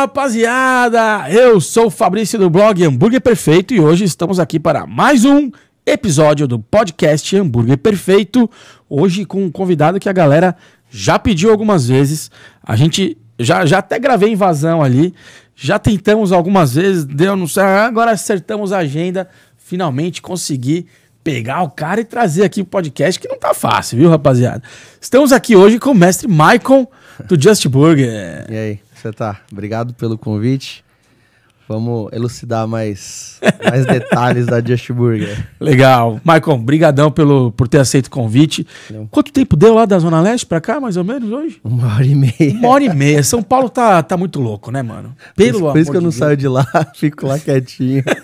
rapaziada, eu sou o Fabrício do blog Hambúrguer Perfeito e hoje estamos aqui para mais um episódio do podcast Hambúrguer Perfeito. Hoje com um convidado que a galera já pediu algumas vezes. A gente já, já até gravei invasão ali, já tentamos algumas vezes, deu não sei, agora acertamos a agenda, finalmente consegui pegar o cara e trazer aqui o podcast, que não tá fácil, viu, rapaziada? Estamos aqui hoje com o mestre Michael do Just Burger. E aí? você tá? Obrigado pelo convite. Vamos elucidar mais, mais detalhes da Just Burger. Legal. Maicon, brigadão pelo, por ter aceito o convite. Não. Quanto tempo deu lá da Zona Leste para cá, mais ou menos, hoje? Uma hora e meia. Uma hora e meia. São Paulo tá, tá muito louco, né, mano? Pelo por, amor Por isso que eu não Deus. saio de lá, fico lá quietinho.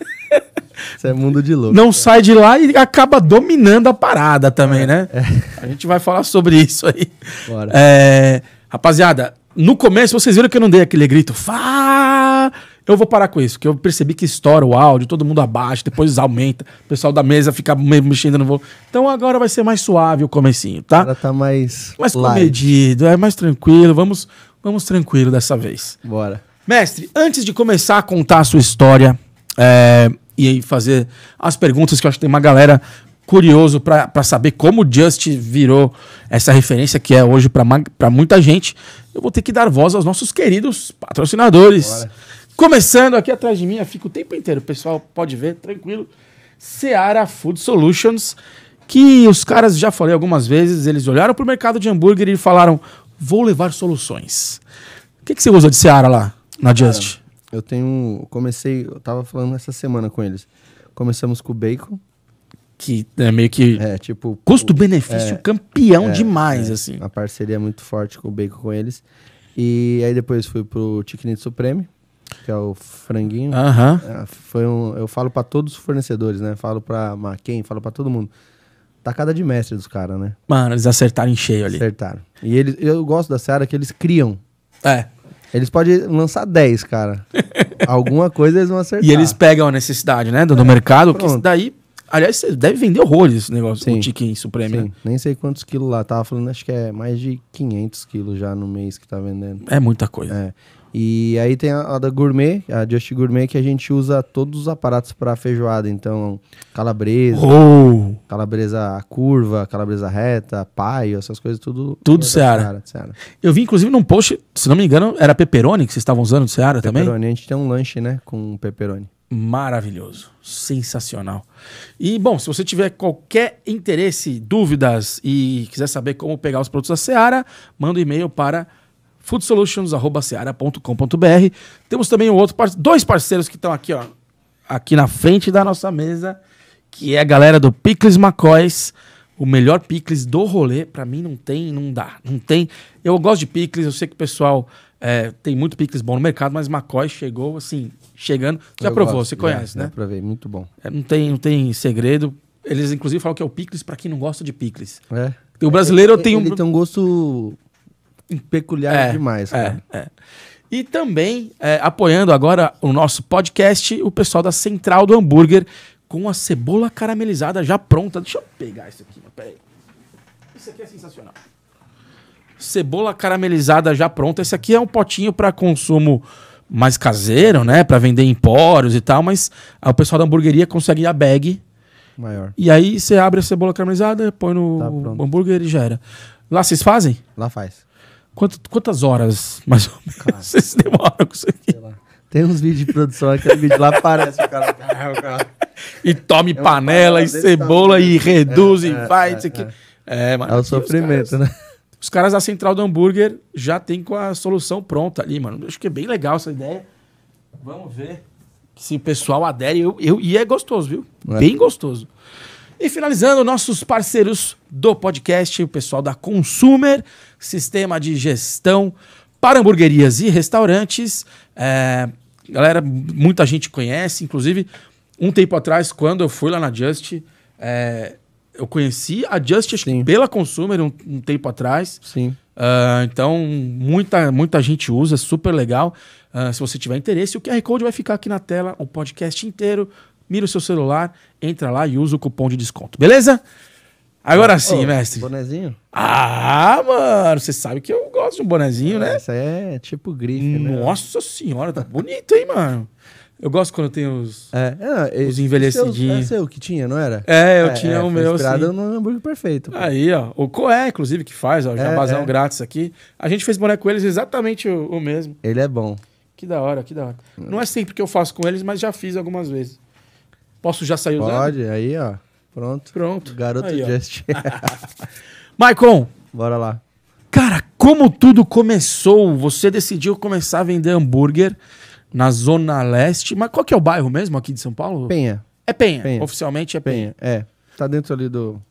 Isso é mundo de louco. Não sai de lá e acaba dominando a parada também, é, né? É. A gente vai falar sobre isso aí. Bora. É, rapaziada, no começo, vocês viram que eu não dei aquele grito, Fá! Eu vou parar com isso, porque eu percebi que estoura o áudio, todo mundo abaixa, depois aumenta, o pessoal da mesa fica mexendo no voo. Então agora vai ser mais suave o comecinho, tá? Agora tá mais. Mais comedido, é mais tranquilo, vamos, vamos tranquilo dessa vez. Bora. Mestre, antes de começar a contar a sua história, é, e fazer as perguntas, que eu acho que tem uma galera curioso para saber como o Just virou essa referência que é hoje para muita gente, eu vou ter que dar voz aos nossos queridos patrocinadores. Bora. Começando aqui atrás de mim, fico o tempo inteiro, o pessoal pode ver, tranquilo. Seara Food Solutions, que os caras já falei algumas vezes, eles olharam para o mercado de hambúrguer e falaram: vou levar soluções. O que, que você usa de Seara lá na Just? Cara, eu tenho. Comecei, eu estava falando essa semana com eles. Começamos com o bacon que é meio que é, tipo, custo-benefício é, campeão é, demais, é, assim. Uma parceria muito forte com o Bacon com eles. E aí depois fui pro Tiquinito Supreme, que é o franguinho. Uhum. -huh. É, foi um, eu falo para todos os fornecedores, né? Falo pra Maquem, falo para todo mundo. Tacada de mestre dos caras, né? Mano, eles acertaram em cheio ali. Acertaram. E eles, eu gosto da Seara que eles criam. É. Eles podem lançar 10, cara. Alguma coisa eles vão acertar. E eles pegam a necessidade, né? Do, é, mercado, pronto. que daí Aliás, você deve vender horrores esse negócio, Sim. o Chicken Supreme. Né? Nem sei quantos quilos lá. Tava falando, acho que é mais de 500 quilos já no mês que tá vendendo. É muita coisa. É. E aí tem a, a, da Gourmet, a Just Gourmet, que a gente usa todos os aparatos para feijoada. Então, calabresa, oh! calabresa curva, calabresa reta, paio, essas coisas, tudo. Tudo é Seara. Seara, Seara. Eu vi, inclusive, num post, se não me engano, era pepperoni que vocês estavam usando do Seara também? Peperoni, a gente tem um lanche, né, com pepperoni maravilhoso, sensacional. E bom, se você tiver qualquer interesse, dúvidas e quiser saber como pegar os produtos da Seara, manda um e-mail para foodsolutions@seara.com.br. Temos também um outro par dois parceiros que estão aqui, ó, aqui na frente da nossa mesa, que é a galera do Picles Macóis o melhor picles do rolê, para mim não tem, não dá, não tem. Eu gosto de picles, eu sei que o pessoal é, tem muito picles bom no mercado, mas McCoy chegou assim, chegando. Já Eu provou, gosto, você conhece, né? Já provei, muito bom. É, não, tem, não tem segredo. Eles, inclusive, falam que é o picles para quem não gosta de picles. É. O brasileiro é, ele, tem um. Ele tem um gosto peculiar é, demais, é, cara. é. E também é, apoiando agora o nosso podcast, o pessoal da Central do Hambúrguer com a cebola caramelizada já pronta. Deixa eu pegar isso aqui, peraí. Isso aqui é sensacional cebola caramelizada já pronta. Esse aqui é um potinho para consumo mais caseiro, né? Para vender em poros e tal, mas o pessoal da hamburgueria consegue a bag. Maior. E aí você abre a cebola caramelizada, põe no tá hambúrguer e gera. Lá vocês fazem? Lá faz. Quanto, quantas horas, mais ou menos, cara, vocês demoram com isso aqui? Sei lá. Tem uns vídeos de produção, aquele vídeo lá parece o cara. O cara e tome é panela, panela, e cebola, tamanho. e é, reduz, é, e vai, é, É, é, mano, é o sofrimento, caras... né? Os caras da Central do Hambúrguer já tem com a solução pronta ali, mano. Acho que é bem legal essa ideia. Vamos ver se o pessoal adere. Eu, eu, e é gostoso, viu? É. Bem gostoso. E finalizando, nossos parceiros do podcast, o pessoal da Consumer, sistema de gestão para hamburguerias e restaurantes. É, galera, muita gente conhece, inclusive, um tempo atrás, quando eu fui lá na Just, é, eu conheci a Just pela Consumer um, um, tempo atrás. Sim. Uh, então, muita, muita gente usa, super legal. Uh, se você tiver interesse, o QR Code vai ficar aqui na tela, o podcast inteiro. Mira o seu celular, entra lá e usa o cupom de desconto, beleza? Agora ah, sim, ô, mestre. Bonezinho? Ah, mano, você sabe que eu gosto de um bonezinho, ah, né? Isso é tipo grife, né? Nossa né? senhora, tá bonito, hein, mano? Eu gosto quando tem os, é, é os é envelhecidinhos. Esse é o que tinha, não era? É, eu é, tinha é, o meu. Inspirado sim. no hambúrguer perfeito. Pô. Aí, ó. O Coé, inclusive, que faz, ó. É, jabazão grátis aqui. A gente fez boneco com eles exatamente o, o, mesmo. Ele é bom. Que da hora, que da hora. Não é sempre que eu faço com eles, mas já fiz algumas vezes. Posso já sair usando? Pode, aí, ó. Pronto. Pronto. Garoto aí, Just. Maicon! Bora lá. Cara, como tudo começou? Você decidiu começar a vender hambúrguer na Zona Leste. Mas qual que é o bairro mesmo aqui de São Paulo? Penha. É Penha. Penha. Oficialmente é Penha. Penha. É. Tá dentro ali do,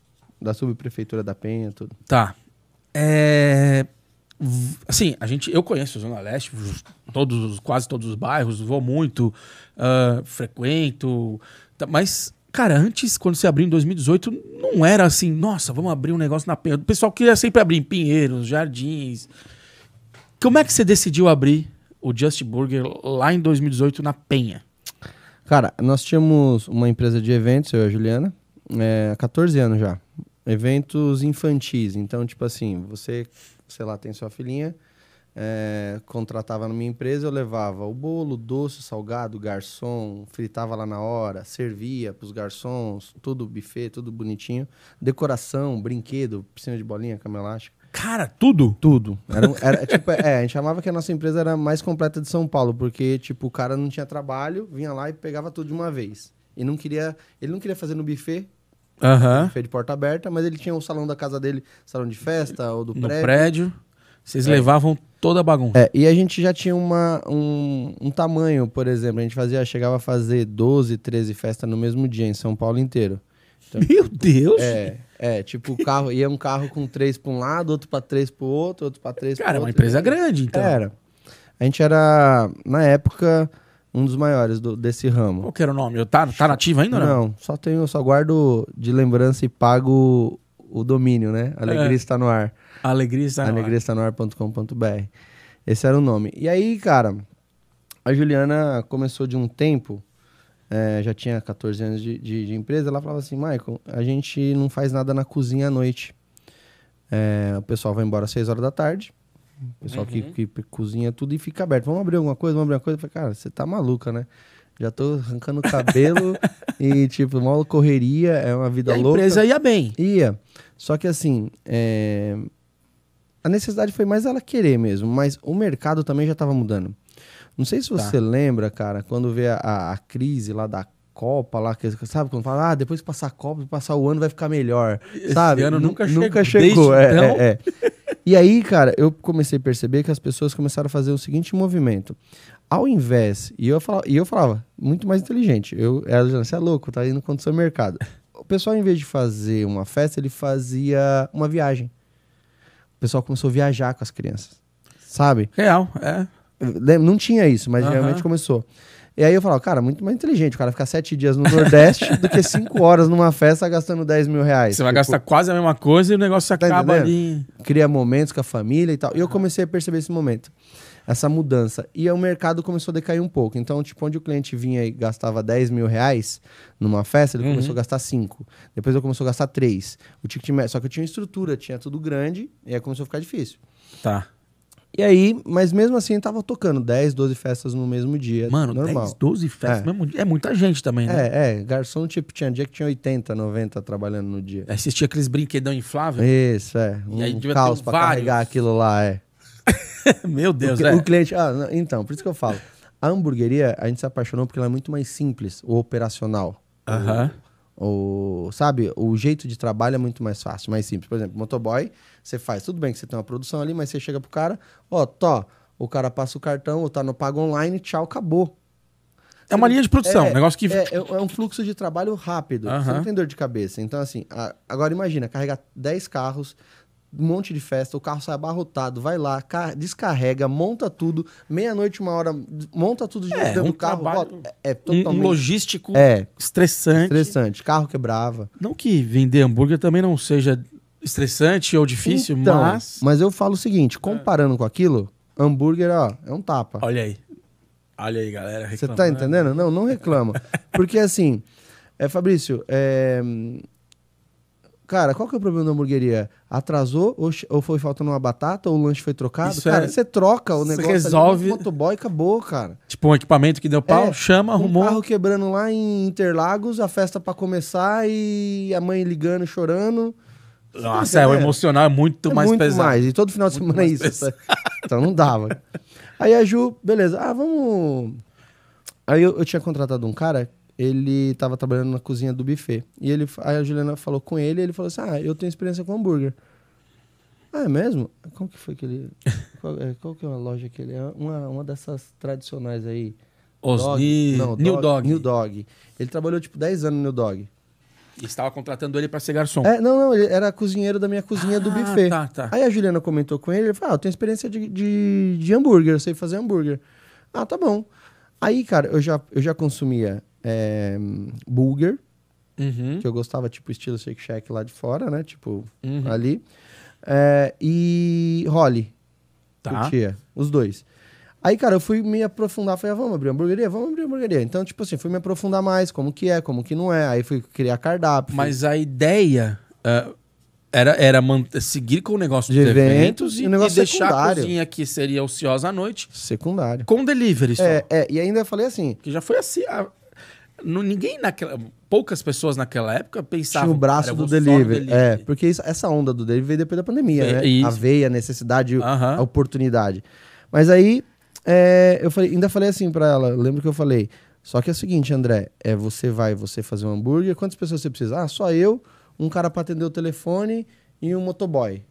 da subprefeitura da Penha, tudo. Tá. É... Assim, a gente, eu conheço a Zona Leste, todos, quase todos os bairros, vou muito, uh, frequento. Tá, mas, cara, antes, quando você abriu em 2018, não era assim, nossa, vamos abrir um negócio na Penha. O pessoal queria sempre abrir em Pinheiros, Jardins. Como é que você decidiu abrir o Just Burger lá em 2018 na Penha? Cara, nós tínhamos uma empresa de eventos, eu e a Juliana, é, há 14 anos já. Eventos infantis. Então, tipo assim, você, sei lá, tem sua filhinha, é, contratava na minha empresa, eu levava o bolo, doce, salgado, garçom, fritava lá na hora, servia para os garçons, tudo buffet, tudo bonitinho, decoração, brinquedo, piscina de bolinha, cama elástica. Cara, tudo? Tudo. Era, era tipo, é, a gente chamava que a nossa empresa era a mais completa de São Paulo, porque tipo, o cara não tinha trabalho, vinha lá e pegava tudo de uma vez. E não queria, ele não queria fazer no buffet, Uhum. Buffet de porta aberta, mas ele tinha o salão da casa dele, salão de festa ou do no prédio. Vocês é. levavam toda a bagunça. É, e a gente já tinha uma, um, um, tamanho, por exemplo. A gente fazia, chegava a fazer 12, 13 festas no mesmo dia em São Paulo inteiro. Então, Meu Deus! É, é tipo, o carro ia um carro com três para um lado, outro para três para o outro, outro para três para Cara, é uma empresa grande, então. Era. A gente era, na época, um dos maiores do, desse ramo. Qual que era o nome? Eu tá, tá nativo ainda não? Não, só tenho, só guardo de lembrança e pago o domínio, né? É. Alegria é. está no ar. Alegria está no Alegria está no ar.com.br. Esse era o nome. E aí, cara, a Juliana começou de um tempo, é, já tinha 14 anos de, de, de, empresa, ela falava assim, Michael, a gente não faz nada na cozinha à noite. É, o pessoal vai embora às 6 horas da tarde, o pessoal uhum. que, que, cozinha tudo e fica aberto. Vamos abrir alguma coisa, vamos abrir alguma coisa. Eu falei, cara, você tá maluca, né? Já tô arrancando o cabelo e, tipo, uma correria, é uma vida e a louca. A empresa ia bem. Ia. Só que assim, é, a necessidade foi mais ela querer mesmo, mas o mercado também já estava mudando. Não sei se tá. você tá. lembra, cara, quando vê a, a, a crise lá da Copa lá, que, sabe? Quando fala, ah, depois que passar a Copa, passar o ano vai ficar melhor. Esse sabe? ano nunca, chegou. Nunca chegou, é, é, então... é, é. E aí, cara, eu comecei a perceber que as pessoas começaram a fazer o seguinte movimento. Ao invés, e eu falava, e eu falava muito mais inteligente, eu era você é louco, tá indo contra o seu mercado. O pessoal, em vez de fazer uma festa, ele fazia uma viagem pessoal começou a viajar com as crianças. Sabe? Real, é. Né, não tinha isso, mas uhum. realmente começou. E aí eu falava, cara, muito mais inteligente o cara ficar sete dias no Nordeste do que cinco horas numa festa gastando 10 mil reais. Você vai tipo, gastar quase a mesma coisa e o negócio tá acaba entendendo? ali. Cria momentos com a família e tal. E eu comecei a perceber esse momento essa mudança. E o mercado começou a decair um pouco. Então, tipo, onde o cliente vinha e gastava 10 mil reais numa festa, ele uhum. começou a gastar 5. Depois ele começou a gastar 3. O ticket médio. Só que eu tinha estrutura, tinha tudo grande, e aí começou a ficar difícil. Tá. E aí, mas mesmo assim, tava tocando 10, 12 festas no mesmo dia. Mano, normal. 10, 12 festas é. no mesmo dia. É muita gente também, né? É, é. Garçom, tipo, tinha dia que tinha 80, 90 trabalhando no dia. Assistia aqueles brinquedão inflável? Isso, é. Um e aí, caos pra vários. carregar aquilo lá, é. Meu Deus, o, é. O cliente, ah, não, então, por isso que eu falo. A hamburgueria, a gente se apaixonou porque ela é muito mais simples, o operacional. Aham. Uh -huh. O, sabe, o jeito de trabalho é muito mais fácil, mais simples. Por exemplo, motoboy, você faz, tudo bem que você tem uma produção ali, mas você chega pro cara, ó, oh, tó, o cara passa o cartão, ou tá no pago online, tchau, acabou. É uma linha de produção, é, um negócio que. É, é, é, um fluxo de trabalho rápido. Uhum. Você não tem dor de cabeça. Então, assim, a, agora imagina carregar 10 carros, um monte de festa, o carro sai abarrotado, vai lá, descarrega, monta tudo, meia-noite, uma hora, monta tudo de é, dentro um do carro. Volta, é, é totalmente... Um logístico é, estressante. Estressante, carro quebrava. Não que vender hambúrguer também não seja estressante ou difícil, então, mas... Mas eu falo o seguinte, comparando é. com aquilo, hambúrguer, ó, é um tapa. Olha aí. Olha aí, galera. Você tá entendendo? Não, não reclama. Porque assim, é, Fabrício, é, Cara, qual que é o problema da hamburgueria? Atrasou, ou, ou foi faltando uma batata, ou o lanche foi trocado? Isso cara, é... você troca o negócio. Você resolve. Ali, motoboy acabou, cara. Tipo, um equipamento que deu pau, é, chama, um arrumou. carro quebrando lá em Interlagos, a festa para começar e a mãe ligando, chorando. Nossa, é, o emocional é muito é mais muito pesado. mais, e todo final de semana é isso. Tá? Então não dava. Aí a Ju, beleza, ah, vamos. Aí eu, eu tinha contratado um cara ele estava trabalhando na cozinha do buffet. E ele, aí a Juliana falou com ele, e ele falou assim: "Ah, eu tenho experiência com hambúrguer". Ah, é mesmo? Como que foi que ele qual, é, qual que é uma loja que ele é? Uma, uma dessas tradicionais aí. Os dog, não, New dog, dog. New Dog. Ele trabalhou tipo 10 anos no New Dog. E estava contratando ele para ser garçom. É, não, não, ele era cozinheiro da minha cozinha ah, do buffet. Tá, tá. Aí a Juliana comentou com ele, ele falou: ah, eu tenho experiência de, de, de hambúrguer, eu sei fazer hambúrguer. Ah, tá bom. Aí, cara, eu já, eu já consumia é, Bulger, uhum. que eu gostava, tipo, estilo Shake Shack lá de fora, né? Tipo, uhum. ali. É, e Holly. Tá. Curtia, os dois. Aí, cara, eu fui me aprofundar, falei, ah, vamos abrir uma hamburgueria? Vamos abrir uma hamburgueria. Então, tipo assim, fui me aprofundar mais, como que é, como que não é. Aí fui criar cardápio. Mas fui... a ideia uh, era, era seguir com o negócio de eventos, eventos e, negócio e deixar secundário. a cozinha que seria ociosa à noite. Secundário. Com delivery só. É, é, e ainda falei assim... Que já foi assim, não, ninguém naquela. Poucas pessoas naquela época pensavam. Tinha o braço do delivery. delivery. É, porque isso, essa onda do delivery veio depois da pandemia, é, né? Isso. A veia, a necessidade, uh -huh. a oportunidade. Mas aí, é, eu falei, ainda falei assim para ela, lembro que eu falei. Só que é o seguinte, André, é você vai, você fazer um hambúrguer, quantas pessoas você precisa? Ah, só eu, um cara para atender o telefone e um motoboy.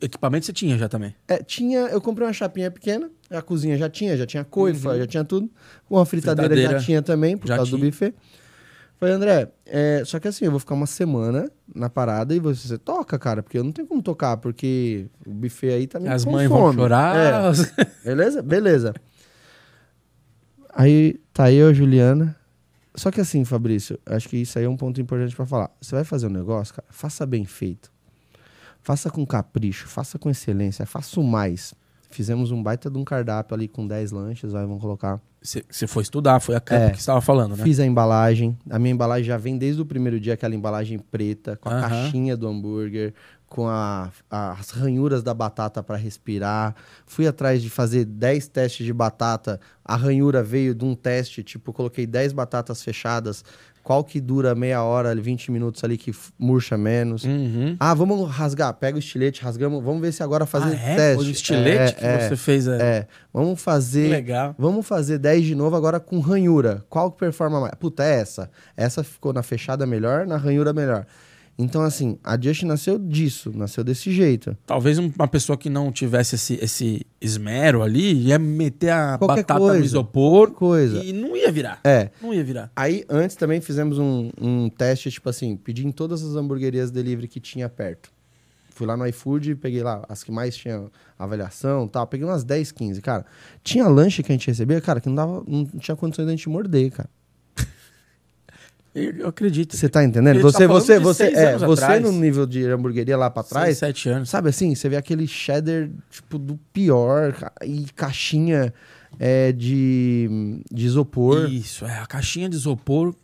Equipamento você tinha já também? É, tinha. Eu comprei uma chapinha pequena, a cozinha já tinha, já tinha coifa, uhum. já tinha tudo. Uma fritadeira, fritadeira, já tinha também, por causa tinha. do buffet. Falei, André, é, só que assim, eu vou ficar uma semana na parada e você, você, toca, cara, porque eu não tenho como tocar, porque o buffet aí tá me As mães vão chorar. É. Beleza? Beleza. Aí tá eu, Juliana. Só que assim, Fabrício, acho que isso aí é um ponto importante para falar. Você vai fazer um negócio, cara, faça bem feito. Faça com capricho, faça com excelência, faça o mais. Fizemos um baita de um cardápio ali com 10 lanches, aí vamos colocar. Você foi estudar, foi a campo é, que estava falando, né? Fiz a embalagem. A minha embalagem já vem desde o primeiro dia, aquela embalagem preta, com a caixinha do hambúrguer, com a, as ranhuras da batata para respirar. Fui atrás de fazer 10 testes de batata. A ranhura veio de um teste, tipo, coloquei 10 batatas fechadas qual que dura meia hora, 20 minutos ali que murcha menos. Uhum. Ah, vamos rasgar. Pega o estilete, rasgamos. Vamos ver se agora fazer ah, é? teste. O estilete é, que é, você fez aí. É. é. Vamos fazer. Legal. Vamos fazer 10 de novo agora com ranhura. Qual que performa mais? Puta, é essa. Essa ficou na fechada melhor, na ranhura melhor. Então, assim, a Just nasceu disso, nasceu desse jeito. Talvez uma pessoa que não tivesse esse, esse esmero ali ia meter a qualquer batata coisa, no isopor coisa. e não ia virar. É. Não ia virar. Aí, antes também fizemos um, um teste, tipo assim, pedi em todas as hamburguerias delivery que tinha perto. Fui lá no iFood, peguei lá as que mais tinham avaliação tal. Peguei umas 10, 15, cara. Tinha lanche que a gente recebia, cara, que não, dava, não tinha condições de a gente morder, cara. Eu acredito. Você tá entendendo? Você, tá você, você, é, você no nível de hamburgueria lá pra trás. Seis, sete anos. Sabe assim? Você vê aquele cheddar, tipo, do pior e caixinha é, de, de isopor. Isso, é. A caixinha de isopor.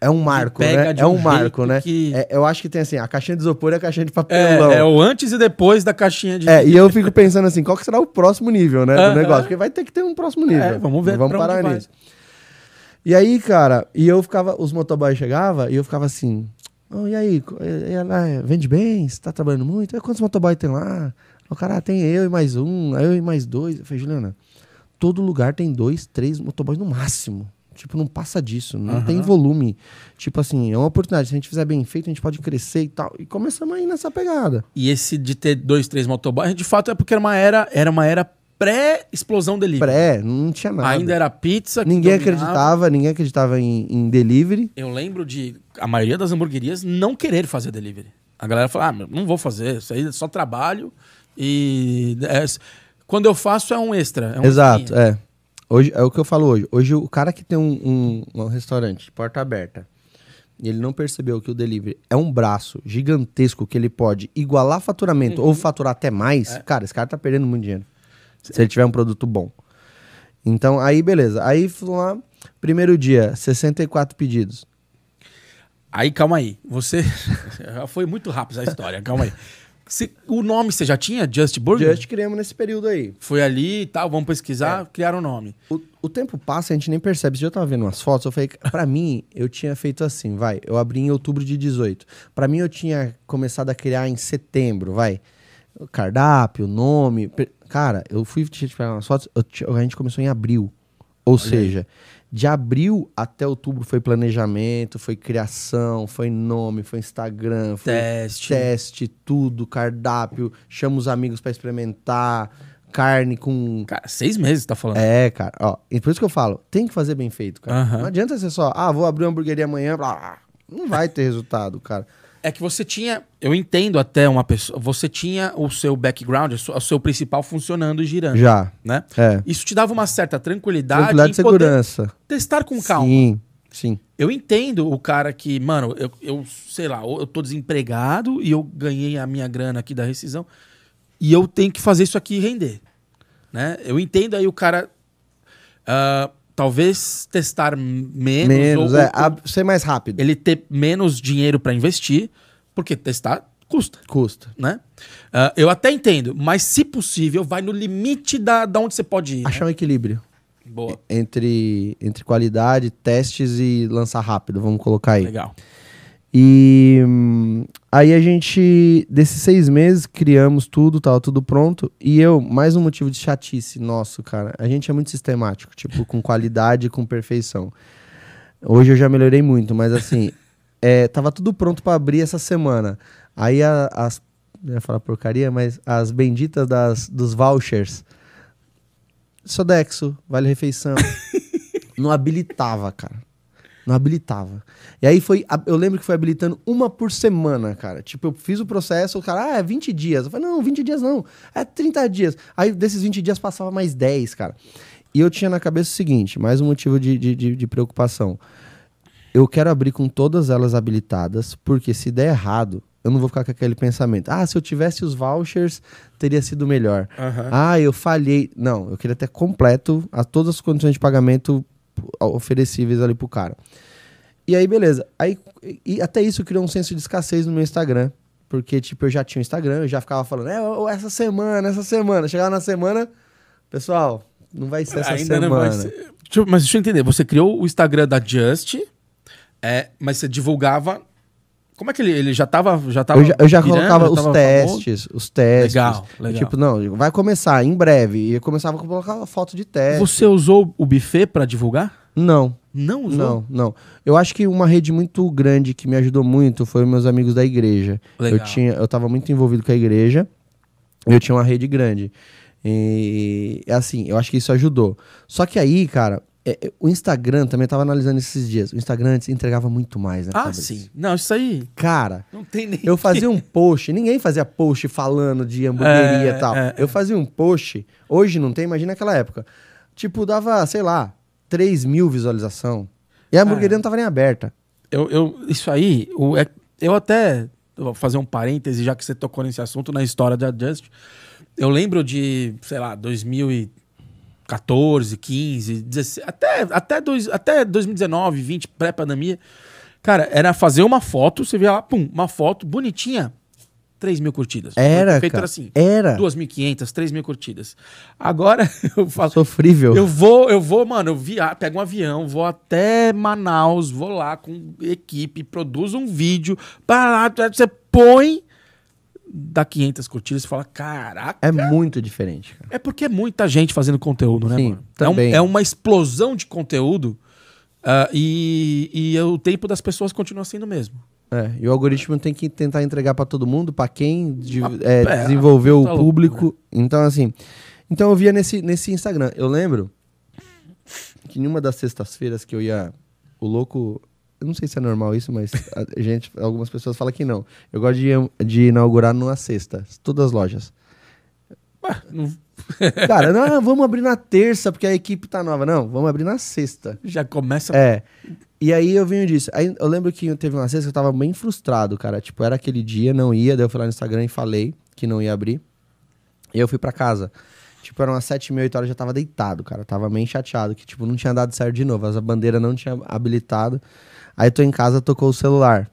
É um marco, né? É um, um marco, né? Que... É, eu acho que tem assim, a caixinha de isopor e a caixinha de papelão. É, é o antes e depois da caixinha de... É, e eu fico pensando assim, qual que será o próximo nível, né? Uh -huh. Do negócio. Porque vai ter que ter um próximo é, nível. É, vamos ver. vamos parar nisso. Vai. E aí, cara, e eu ficava, os motoboys chegavam e eu ficava assim. Oh, e aí, ela ah, vende bem? Você tá trabalhando muito? quantos motoboys tem lá? O cara ah, tem eu e mais um, eu e mais dois. Eu falei, Juliana, todo lugar tem dois, três motoboys no máximo. Tipo, não passa disso, não uhum. tem volume. Tipo assim, é uma oportunidade. Se a gente fizer bem feito, a gente pode crescer e tal. E começamos aí nessa pegada. E esse de ter dois, três motoboys, de fato é porque era uma era, era uma era pré-explosão delivery. Pré, não tinha nada. Ainda era pizza. ninguém dominava. acreditava, ninguém acreditava em, em, delivery. Eu lembro de a maioria das hamburguerias não querer fazer delivery. A galera fala, ah, não vou fazer, isso aí é só trabalho e... É, quando eu faço é um extra. É um Exato, é. Hoje, é o que eu falo hoje. Hoje o cara que tem um, um, um restaurante, porta aberta, e ele não percebeu que o delivery é um braço gigantesco que ele pode igualar faturamento uhum. ou faturar até mais, é. cara, esse cara tá perdendo muito dinheiro. Se ele tiver um produto bom. Então, aí beleza. Aí lá, primeiro dia, 64 pedidos. Aí, calma aí. Você. Foi muito rápido essa história, calma aí. Se o nome você já tinha? Just Burger? Just criamos nesse período aí. Foi ali e tá, tal, vamos pesquisar, é. criaram um nome. o nome. O, tempo passa, a gente nem percebe. Você já tava vendo umas fotos, eu falei, pra mim, eu tinha feito assim, vai. Eu abri em outubro de 18. Pra mim, eu tinha começado a criar em setembro, vai. O cardápio, nome. Cara, eu fui te esperar umas fotos, eu, a gente começou em abril. Ou Olha seja, aí. de abril até outubro foi planejamento, foi criação, foi nome, foi Instagram, foi teste, teste tudo, cardápio, chama os amigos para experimentar, carne com. Cara, seis meses tá falando. É, cara, ó. E por isso que eu falo, tem que fazer bem feito, cara. Não adianta ser só, ah, vou abrir uma hamburgueria amanhã, blá, blá. não vai ter resultado, cara. É que você tinha, eu entendo até uma pessoa, você tinha o seu background, o seu principal funcionando e girando. Já. Né? É. Isso te dava uma certa tranquilidade, tranquilidade e segurança. testar com calma. Sim, sim. Eu entendo o cara que, mano, eu, eu sei lá, eu tô desempregado e eu ganhei a minha grana aqui da rescisão e eu tenho que fazer isso aqui render. Né? Eu entendo aí o cara. Uh, talvez testar menos, menos ou, é, ou, ser mais rápido. Ele ter menos dinheiro para investir, porque testar custa. Custa. Né? Uh, eu até entendo, mas se possível, vai no limite da, da onde você pode ir. Achar né? um equilíbrio. Boa. Entre, entre qualidade, testes e lançar rápido, vamos colocar aí. Legal. E hum, aí a gente, desses seis meses, criamos tudo, tava tudo pronto. E eu, mais um motivo de chatice nosso, cara. A gente é muito sistemático, tipo, com qualidade com perfeição. Hoje eu já melhorei muito, mas assim, é, tava tudo pronto para abrir essa semana. Aí a, as. Eu ia falar porcaria, mas as benditas das, dos vouchers. Sodexo, vale refeição. não habilitava, cara. Não habilitava. E aí foi. Eu lembro que foi habilitando uma por semana, cara. Tipo, eu fiz o processo, o cara, ah, é 20 dias. Eu falei, não, 20 dias não. É 30 dias. Aí desses 20 dias passava mais 10, cara. E eu tinha na cabeça o seguinte: mais um motivo de, de, de, de preocupação. Eu quero abrir com todas elas habilitadas, porque se der errado, eu não vou ficar com aquele pensamento. Ah, se eu tivesse os vouchers, teria sido melhor. Uhum. Ah, eu falhei. Não, eu queria ter completo a todas as condições de pagamento oferecíveis ali pro cara. E aí, beleza. Aí, e até isso criou um senso de escassez no meu Instagram. Porque, tipo, eu já tinha o Instagram, eu já ficava falando, é, essa semana, essa semana. Chegava na semana, pessoal, não vai ser essa Ainda semana. Ser... mas deixa eu entender, você criou o Instagram da Just, é, mas você divulgava como é que ele, ele já tava. Já tava eu já, eu já colocava já os testes. Famoso? Os testes. Legal, legal. Tipo, não, vai começar em breve. E eu começava a colocar foto de teste. Você usou o buffet para divulgar? Não. Não usou? Não, não. Eu acho que uma rede muito grande que me ajudou muito foi meus amigos da igreja. Legal. Eu, tinha, eu tava muito envolvido com a igreja. Eu tinha uma rede grande. E assim, eu acho que isso ajudou. Só que aí, cara, é, é, o Instagram também, eu tava analisando esses dias. O Instagram antes entregava muito mais, né? Ah, Fabrício? sim. Não, isso aí. Cara, não tem nem. Eu fazia um post, ninguém fazia post falando de hamburgueria é, e tal. É, eu é. fazia um post, hoje não tem, imagina aquela época. Tipo, dava, sei lá, 3 mil visualização. E a é. hamburgueria não tava nem aberta. Eu, eu, isso aí, eu, eu até. vou fazer um parêntese, já que você tocou nesse assunto, na história da Just. Eu lembro de, sei lá, 2000 e 14, 15, 16, até, até, dois, até 2019, 20, pré-pandemia. Cara, era fazer uma foto, você via lá, pum, uma foto bonitinha, 3 mil curtidas. Era, Feito era assim. Era. 2.500, 3 mil curtidas. Agora eu falo... Sofrível. Eu vou, eu vou, mano, eu via, ah, pego um avião, vou até Manaus, vou lá com equipe, produzo um vídeo, para lá, você põe dá 500 curtidas e fala, caraca. É muito diferente. Cara. É porque é muita gente fazendo conteúdo, né, Sim, mano? Também. É, um, é uma explosão de conteúdo uh, e, e o tempo das pessoas continua sendo o mesmo. É, e o algoritmo tem que tentar entregar para todo mundo, para quem de, ah, é, é, desenvolveu tá o público. Louco, né? Então, assim. Então eu via nesse, nesse Instagram. Eu lembro que numa das sextas-feiras que eu ia. O louco eu não sei se é normal isso, mas a gente, algumas pessoas falam que não. Eu gosto de, de inaugurar numa sexta, todas as lojas. não... Cara, não, ah, vamos abrir na terça, porque a equipe tá nova. Não, vamos abrir na sexta. Já começa. É. E aí eu venho disso. Aí eu lembro que teve uma sexta que eu tava bem frustrado, cara. Tipo, era aquele dia, não ia, daí eu fui lá no Instagram e falei que não ia abrir. E eu fui para casa tipo, eram umas 7 mil, 8 horas, eu já tava deitado, cara. Tava meio chateado, que, tipo, não tinha dado certo de novo. As, a bandeira não tinha habilitado. Aí tô em casa, tocou o celular.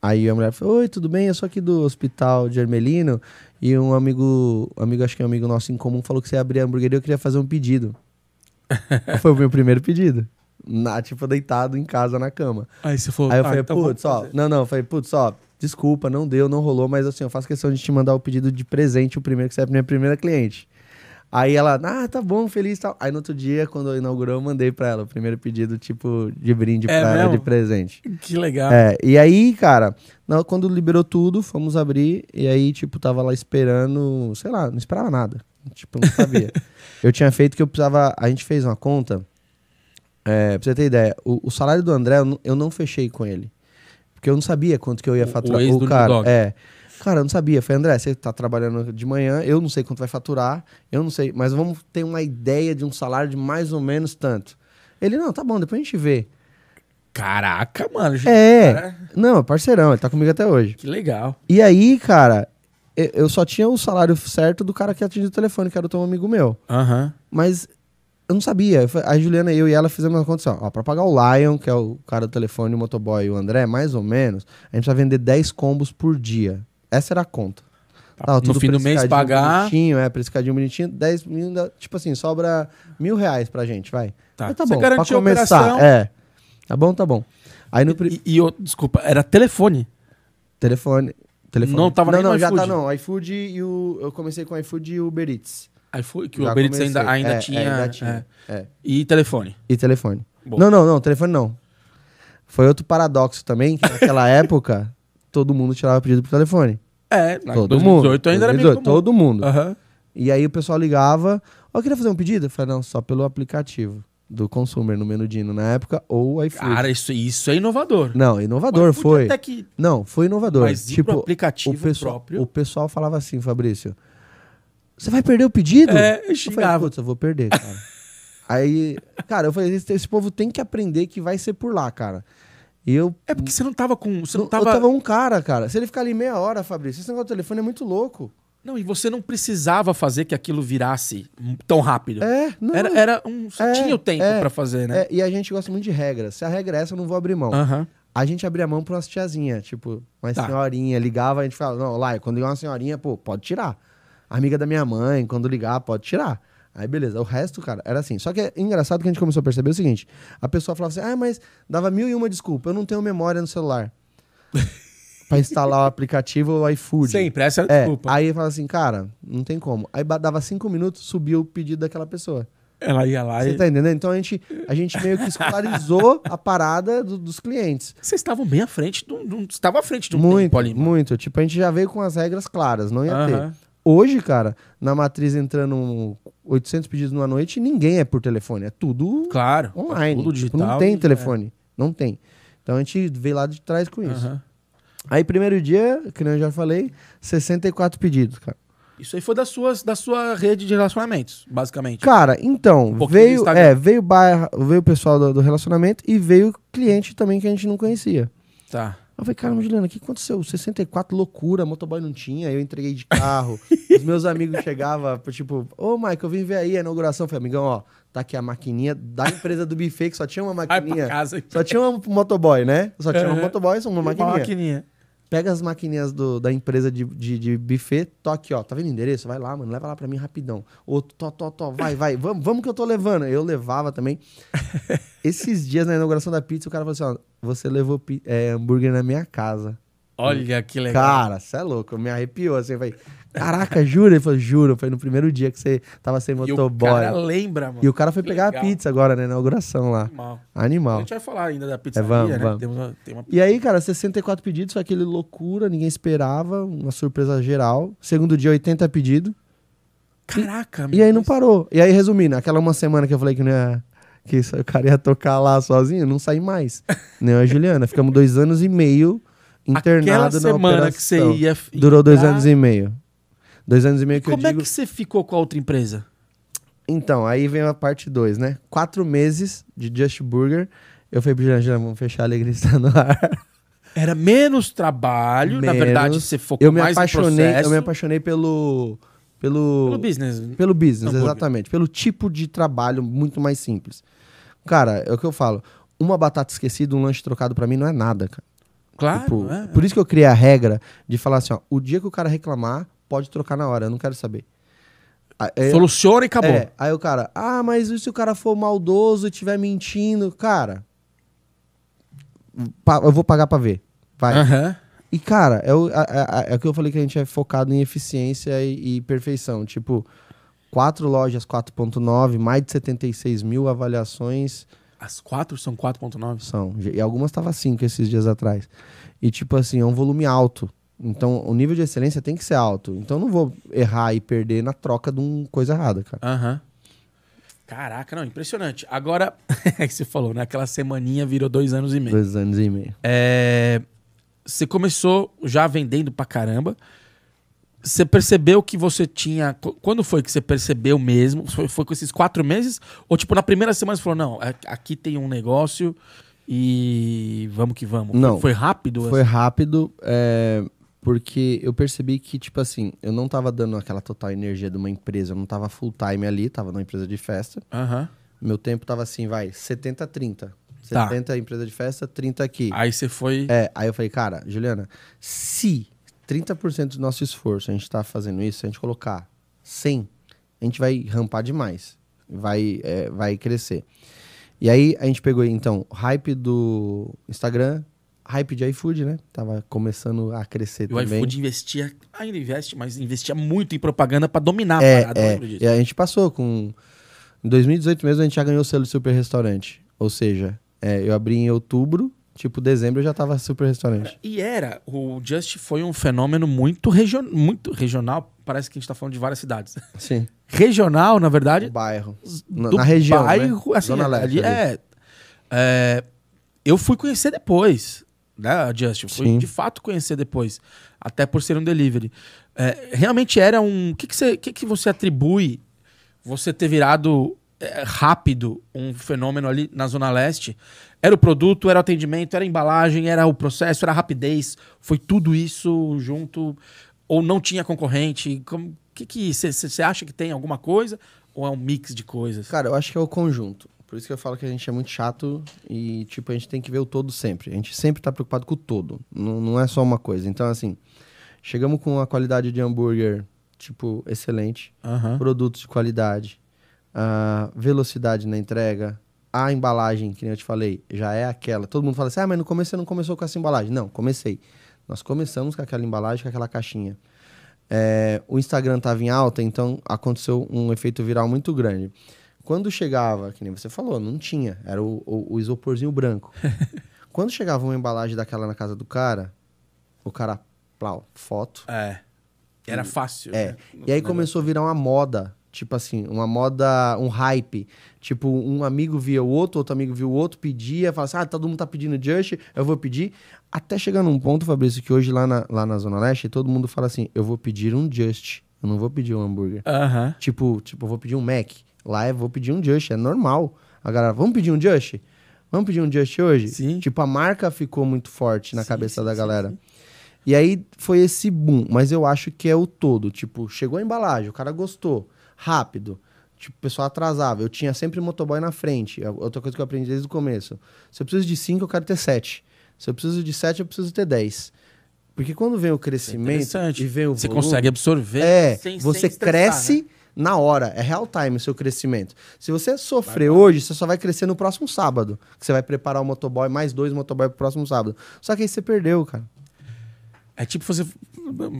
Aí a mulher falou, oi, tudo bem? Eu sou aqui do hospital de Ermelino. E um amigo, amigo, acho que é um amigo nosso em comum, falou que você ia abrir a hamburgueria, eu queria fazer um pedido. Foi o meu primeiro pedido. Na, tipo, deitado em casa na cama. Aí você falou, aí eu ah, falei, então putz, ó. Não, não, eu falei, putz, ó, desculpa, não deu, não rolou, mas assim, eu faço questão de te mandar o pedido de presente, o primeiro que você é a minha primeira cliente. Aí ela, ah, tá bom, feliz tal. Aí no outro dia, quando inaugurou, eu mandei pra ela o primeiro pedido, tipo, de brinde é pra mesmo? ela de presente. Que legal. É, e aí, cara, quando liberou tudo, fomos abrir, e aí, tipo, tava lá esperando, sei lá, não esperava nada. Tipo, não sabia. eu tinha feito que eu precisava. A gente fez uma conta. É, pra você ter ideia, o, o salário do André, eu não, eu não fechei com ele. Porque eu não sabia quanto que eu ia faturar. O, o, o cara, é. Cara, eu não sabia. Falei, André, você tá trabalhando de manhã, eu não sei quanto vai faturar, eu não sei, mas vamos ter uma ideia de um salário de mais ou menos tanto. Ele, não, tá bom, depois a gente vê. Caraca, mano. É. Cara... Não, é parceirão, ele tá comigo até hoje. Que legal. E aí, cara, eu só tinha o salário certo do cara que atingiu o telefone, que era o teu amigo meu. Aham. Uhum. Mas eu não sabia. A Juliana, eu e ela fizemos uma condição. Ó, pra pagar o Lion, que é o cara do telefone, o motoboy e o André, mais ou menos, a gente vai vender 10 combos por dia. Essa era a conta. Tava tá, no fim do mês pagar. Bonitinho, é, prescadinho bonitinho. 10 mil tipo assim, sobra mil reais pra gente, vai. Tá, tá Você bom. Pra começar, é. Tá bom, tá bom. Aí no... E, e, eu, desculpa, era telefone. Telefone. telefone. Não tava não, não, já tá não. iFood e o. Eu comecei com iFood e Uber Eats. iFood, que já o Uber Eats ainda, ainda é, tinha. É, ainda tinha. É. é. E telefone. E telefone. Bom. Não, não, não, telefone não. Foi outro paradoxo também, que naquela época todo mundo tirava pedido por telefone. É, todo mundo mundo. ainda 2018, era meio comum. Todo mundo. Uhum. E aí o pessoal ligava, ó, oh, queria fazer um pedido? Eu falei, não, só pelo aplicativo do consumer no Menudino na época ou iFood. Cara, isso, isso é inovador. Não, inovador foi. Até que... Não, foi inovador. Mas tipo, aplicativo o pessoal, próprio. O pessoal falava assim, Fabrício, você vai perder o pedido? É, eu xingava. Eu falei, putz, eu vou perder, cara. Aí, cara, eu falei, esse, esse, povo tem que aprender que vai ser por lá, cara. E eu. É porque você não tava com. Você não, não tava... Eu tava um cara, cara. Se ele ficar ali meia hora, Fabrício, esse negócio do telefone é muito louco. Não, e você não precisava fazer que aquilo virasse tão rápido. É, não. Era, era um. Você é, tinha o tempo é, para fazer, né? É, e a gente gosta muito de regras. Se a regra é essa, eu não vou abrir mão. Uhum. A gente abria mão pra uma tiazinha, tipo, uma tá. senhorinha ligava, a gente falava, não, lá, quando ligar uma senhorinha, pô, pode tirar. amiga da minha mãe, quando ligar, pode tirar. Aí beleza, o resto, cara, era assim. Só que é engraçado que a gente começou a perceber o seguinte: a pessoa falava assim, ah, mas dava mil e uma desculpa, eu não tenho memória no celular. pra instalar o aplicativo o iFood. Sempre, essa é a desculpa. Aí fala assim, cara, não tem como. Aí dava cinco minutos, subiu o pedido daquela pessoa. Ela ia lá Você e... tá entendendo? Então a gente, a gente meio que escolarizou a parada do, dos clientes. Vocês estavam bem à frente do. do estavam à frente do muito, tempo, né? Muito. Tipo, a gente já veio com as regras claras, não ia uh -huh. ter. Hoje, cara, na matriz entrando 800 pedidos numa noite e ninguém é por telefone. É tudo claro, é online. Tudo tipo, digital. Tipo, não tem é. telefone. É. Não tem. Então a gente veio lá de trás com isso. Uhum. Aí, primeiro dia, que eu já falei, 64 pedidos, cara. Isso aí foi da, suas, da sua rede de relacionamentos, basicamente. Cara, então, um veio é, veio o veio pessoal do, do relacionamento e veio cliente também que a gente não conhecia. Tá. Eu falei, cara, Juliana, o que aconteceu? 64, loucura, motoboy não tinha, eu entreguei de carro. os meus amigos chegavam, tipo, ô, oh, Michael, eu vim ver aí a inauguração. Eu falei, amigão, ó, tá aqui a maquininha da empresa do buffet, que só tinha uma maquininha. Ai, casa, só tinha um motoboy, né? Só tinha uhum. um motoboy, só uma maquininha. Uma maquininha. Pega as maquininhas do, da empresa de, de, de buffet, tô aqui, ó. Tá vendo o endereço? Vai lá, mano. Leva lá pra mim rapidão. Outro, to to to Vai, vai. Vamos, que eu tô levando. Eu levava também. Esses dias na inauguração da pizza, o cara falou assim: ó, você levou é, hambúrguer na minha casa. Olha que legal. Cara, você é louco. Me arrepiou assim. Falei, Caraca, jura? Ele falou, juro, foi no primeiro dia que você tava sem motoboy. E o cara lembra, mano. E o cara foi que pegar legal. a pizza agora, né? Na inauguração lá. Animal. Animal. A gente vai falar ainda da pizzaria, é, vamos, né? Vamos. Tem uma, tem uma... E aí, cara, 64 pedidos, foi aquele loucura, ninguém esperava, uma surpresa geral. Segundo dia, 80 pedidos. Caraca, mano. e aí Deus. não parou. E aí, resumindo, aquela uma semana que eu falei que não ia que o cara ia tocar lá sozinho, não saí mais. Nem a Juliana. Ficamos dois anos e meio internado Aquela na semana que você ia. Durou dois anos e meio. Dois anos e meio e que eu digo... Como é que você ficou com a outra empresa? Então, aí vem a parte 2, né? Quatro meses de Just Burger. Eu falei pro Janjana, vamos fechar a alegria está no ar. Era menos trabalho, menos. na verdade você focou eu me mais apaixonei, processo. Eu me apaixonei pelo... Pelo, pelo business. Pelo business, exatamente. Pelo tipo de trabalho muito mais simples. Cara, é o que eu falo. Uma batata esquecida, um lanche trocado para mim não é nada, cara. Claro. Tipo, é, por é. isso que eu criei a regra de falar assim, ó, o dia que o cara reclamar, pode trocar na hora, eu não quero saber. Aí, ah, é, Soluciona e acabou. É, aí o cara, ah, mas e se o cara for maldoso e estiver mentindo? Cara, eu vou pagar pra ver. Vai. Uhum. E, cara, é o, é, é, é o que eu falei que a gente é focado em eficiência e, e perfeição. Tipo, quatro lojas 4.9, mais de 76 mil avaliações. As quatro são 4.9? São. E algumas estavam 5 esses dias atrás. E, tipo assim, é um volume alto. Então, o nível de excelência tem que ser alto. Então, eu não vou errar e perder na troca de uma coisa errada, cara. Aham. Uhum. Caraca, não, impressionante. Agora, é que você falou, né? Aquela semaninha virou dois anos e meio. Dois anos e meio. É... Você começou já vendendo pra caramba. Você percebeu que você tinha. Quando foi que você percebeu mesmo? Foi, foi com esses quatro meses? Ou, tipo, na primeira semana você falou: não, aqui tem um negócio e vamos que vamos? Não. Foi rápido? Foi assim? rápido. É... Porque eu percebi que, tipo assim, eu não tava dando aquela total energia de uma empresa, eu não tava full time ali, tava numa empresa de festa. Meu tempo tava assim, vai, 70, 30. Tá. 70 empresa de festa, 30 aqui. Aí você foi. É, aí eu falei, cara, Juliana, se 30% do nosso esforço a gente tá fazendo isso, se a gente colocar 100, a gente vai rampar demais. Vai, é, vai crescer. E aí a gente pegou, então, hype do Instagram, hype de iFood, né? Tava começando a crescer e também. O iFood investia, ainda ah, investe, mas investia muito em propaganda para dominar é, a parada, é. E a gente passou com... Em 2018 mesmo a gente já ganhou o selo Super Restaurante. Ou seja, é, eu abri em outubro, tipo dezembro eu já tava Super Restaurante. E era, o Just foi um fenômeno muito, regio muito regional, parece que a gente tá falando de várias cidades. Sim. regional, na verdade. Do bairro. Na, do na região, né? bairro, né? assim, Zona Leste. Ali, ali. É, é, eu fui conhecer depois né, Justin. Sim. de fato conhecer depois, até por ser um delivery. É, realmente era um. O que, que, você, que, que você atribui você ter virado é, rápido um fenômeno ali na Zona Leste? Era o produto, era o atendimento, era a embalagem, era o processo, era a rapidez. Foi tudo isso junto? Ou não tinha concorrente? O que você acha que tem alguma coisa? Ou é um mix de coisas? Cara, eu acho que é o conjunto. Por isso que eu falo que a gente é muito chato e, tipo, a gente tem que ver o todo sempre. A gente sempre está preocupado com o todo. Não, não é só uma coisa. Então, assim, chegamos com uma qualidade de hambúrguer, tipo, excelente. Uhum. Produtos de qualidade. Ah, velocidade na entrega. A embalagem, que nem eu te falei, já é aquela. Todo mundo fala assim, ah, mas no começo você não começou com essa embalagem. Não, comecei. Nós começamos com aquela embalagem, com aquela caixinha. É, o Instagram estava em alta, então aconteceu um efeito viral muito grande. Quando chegava, que nem você falou, não tinha, era o, o, o isoporzinho branco. Quando chegava uma embalagem daquela na casa do cara, o cara, plau, foto. É. Era fácil. É. Né? E aí começou a virar uma moda Tipo assim, uma moda, um hype. Tipo, um amigo via o outro, outro amigo via o outro, pedia, falava assim: ah, todo mundo tá pedindo Just, eu vou pedir. Até chegar num ponto, Fabrício, que hoje lá na, lá na Zona Leste, todo mundo fala assim: eu vou pedir um Just, eu não vou pedir um hambúrguer. Uh -huh. Tipo, tipo, eu vou pedir um Mac. Lá é, vou pedir um Just, é normal. A galera, vamos pedir um Just? Vamos pedir um Just hoje? Sim. Tipo, a marca ficou muito forte na sim, cabeça sim, da galera. Sim, e aí foi esse boom, mas eu acho que é o todo. Tipo, chegou a embalagem, o cara gostou, rápido. Tipo, o pessoal atrasava. Eu tinha sempre motoboy na frente. É outra coisa que eu aprendi desde o começo. Se eu preciso de 5, eu quero ter 7. Se eu preciso de 7, eu preciso ter 10. Porque quando vem o é crescimento é e vem o Você volume, consegue absorver. É, sem, você sem né? cresce... Né? na hora. É real time o seu crescimento. Se você sofrer vai, vai. hoje, você só vai crescer no próximo sábado. Que você vai preparar o motoboy, mais dois motoboy pro próximo sábado. Só que aí você perdeu, cara. É tipo você,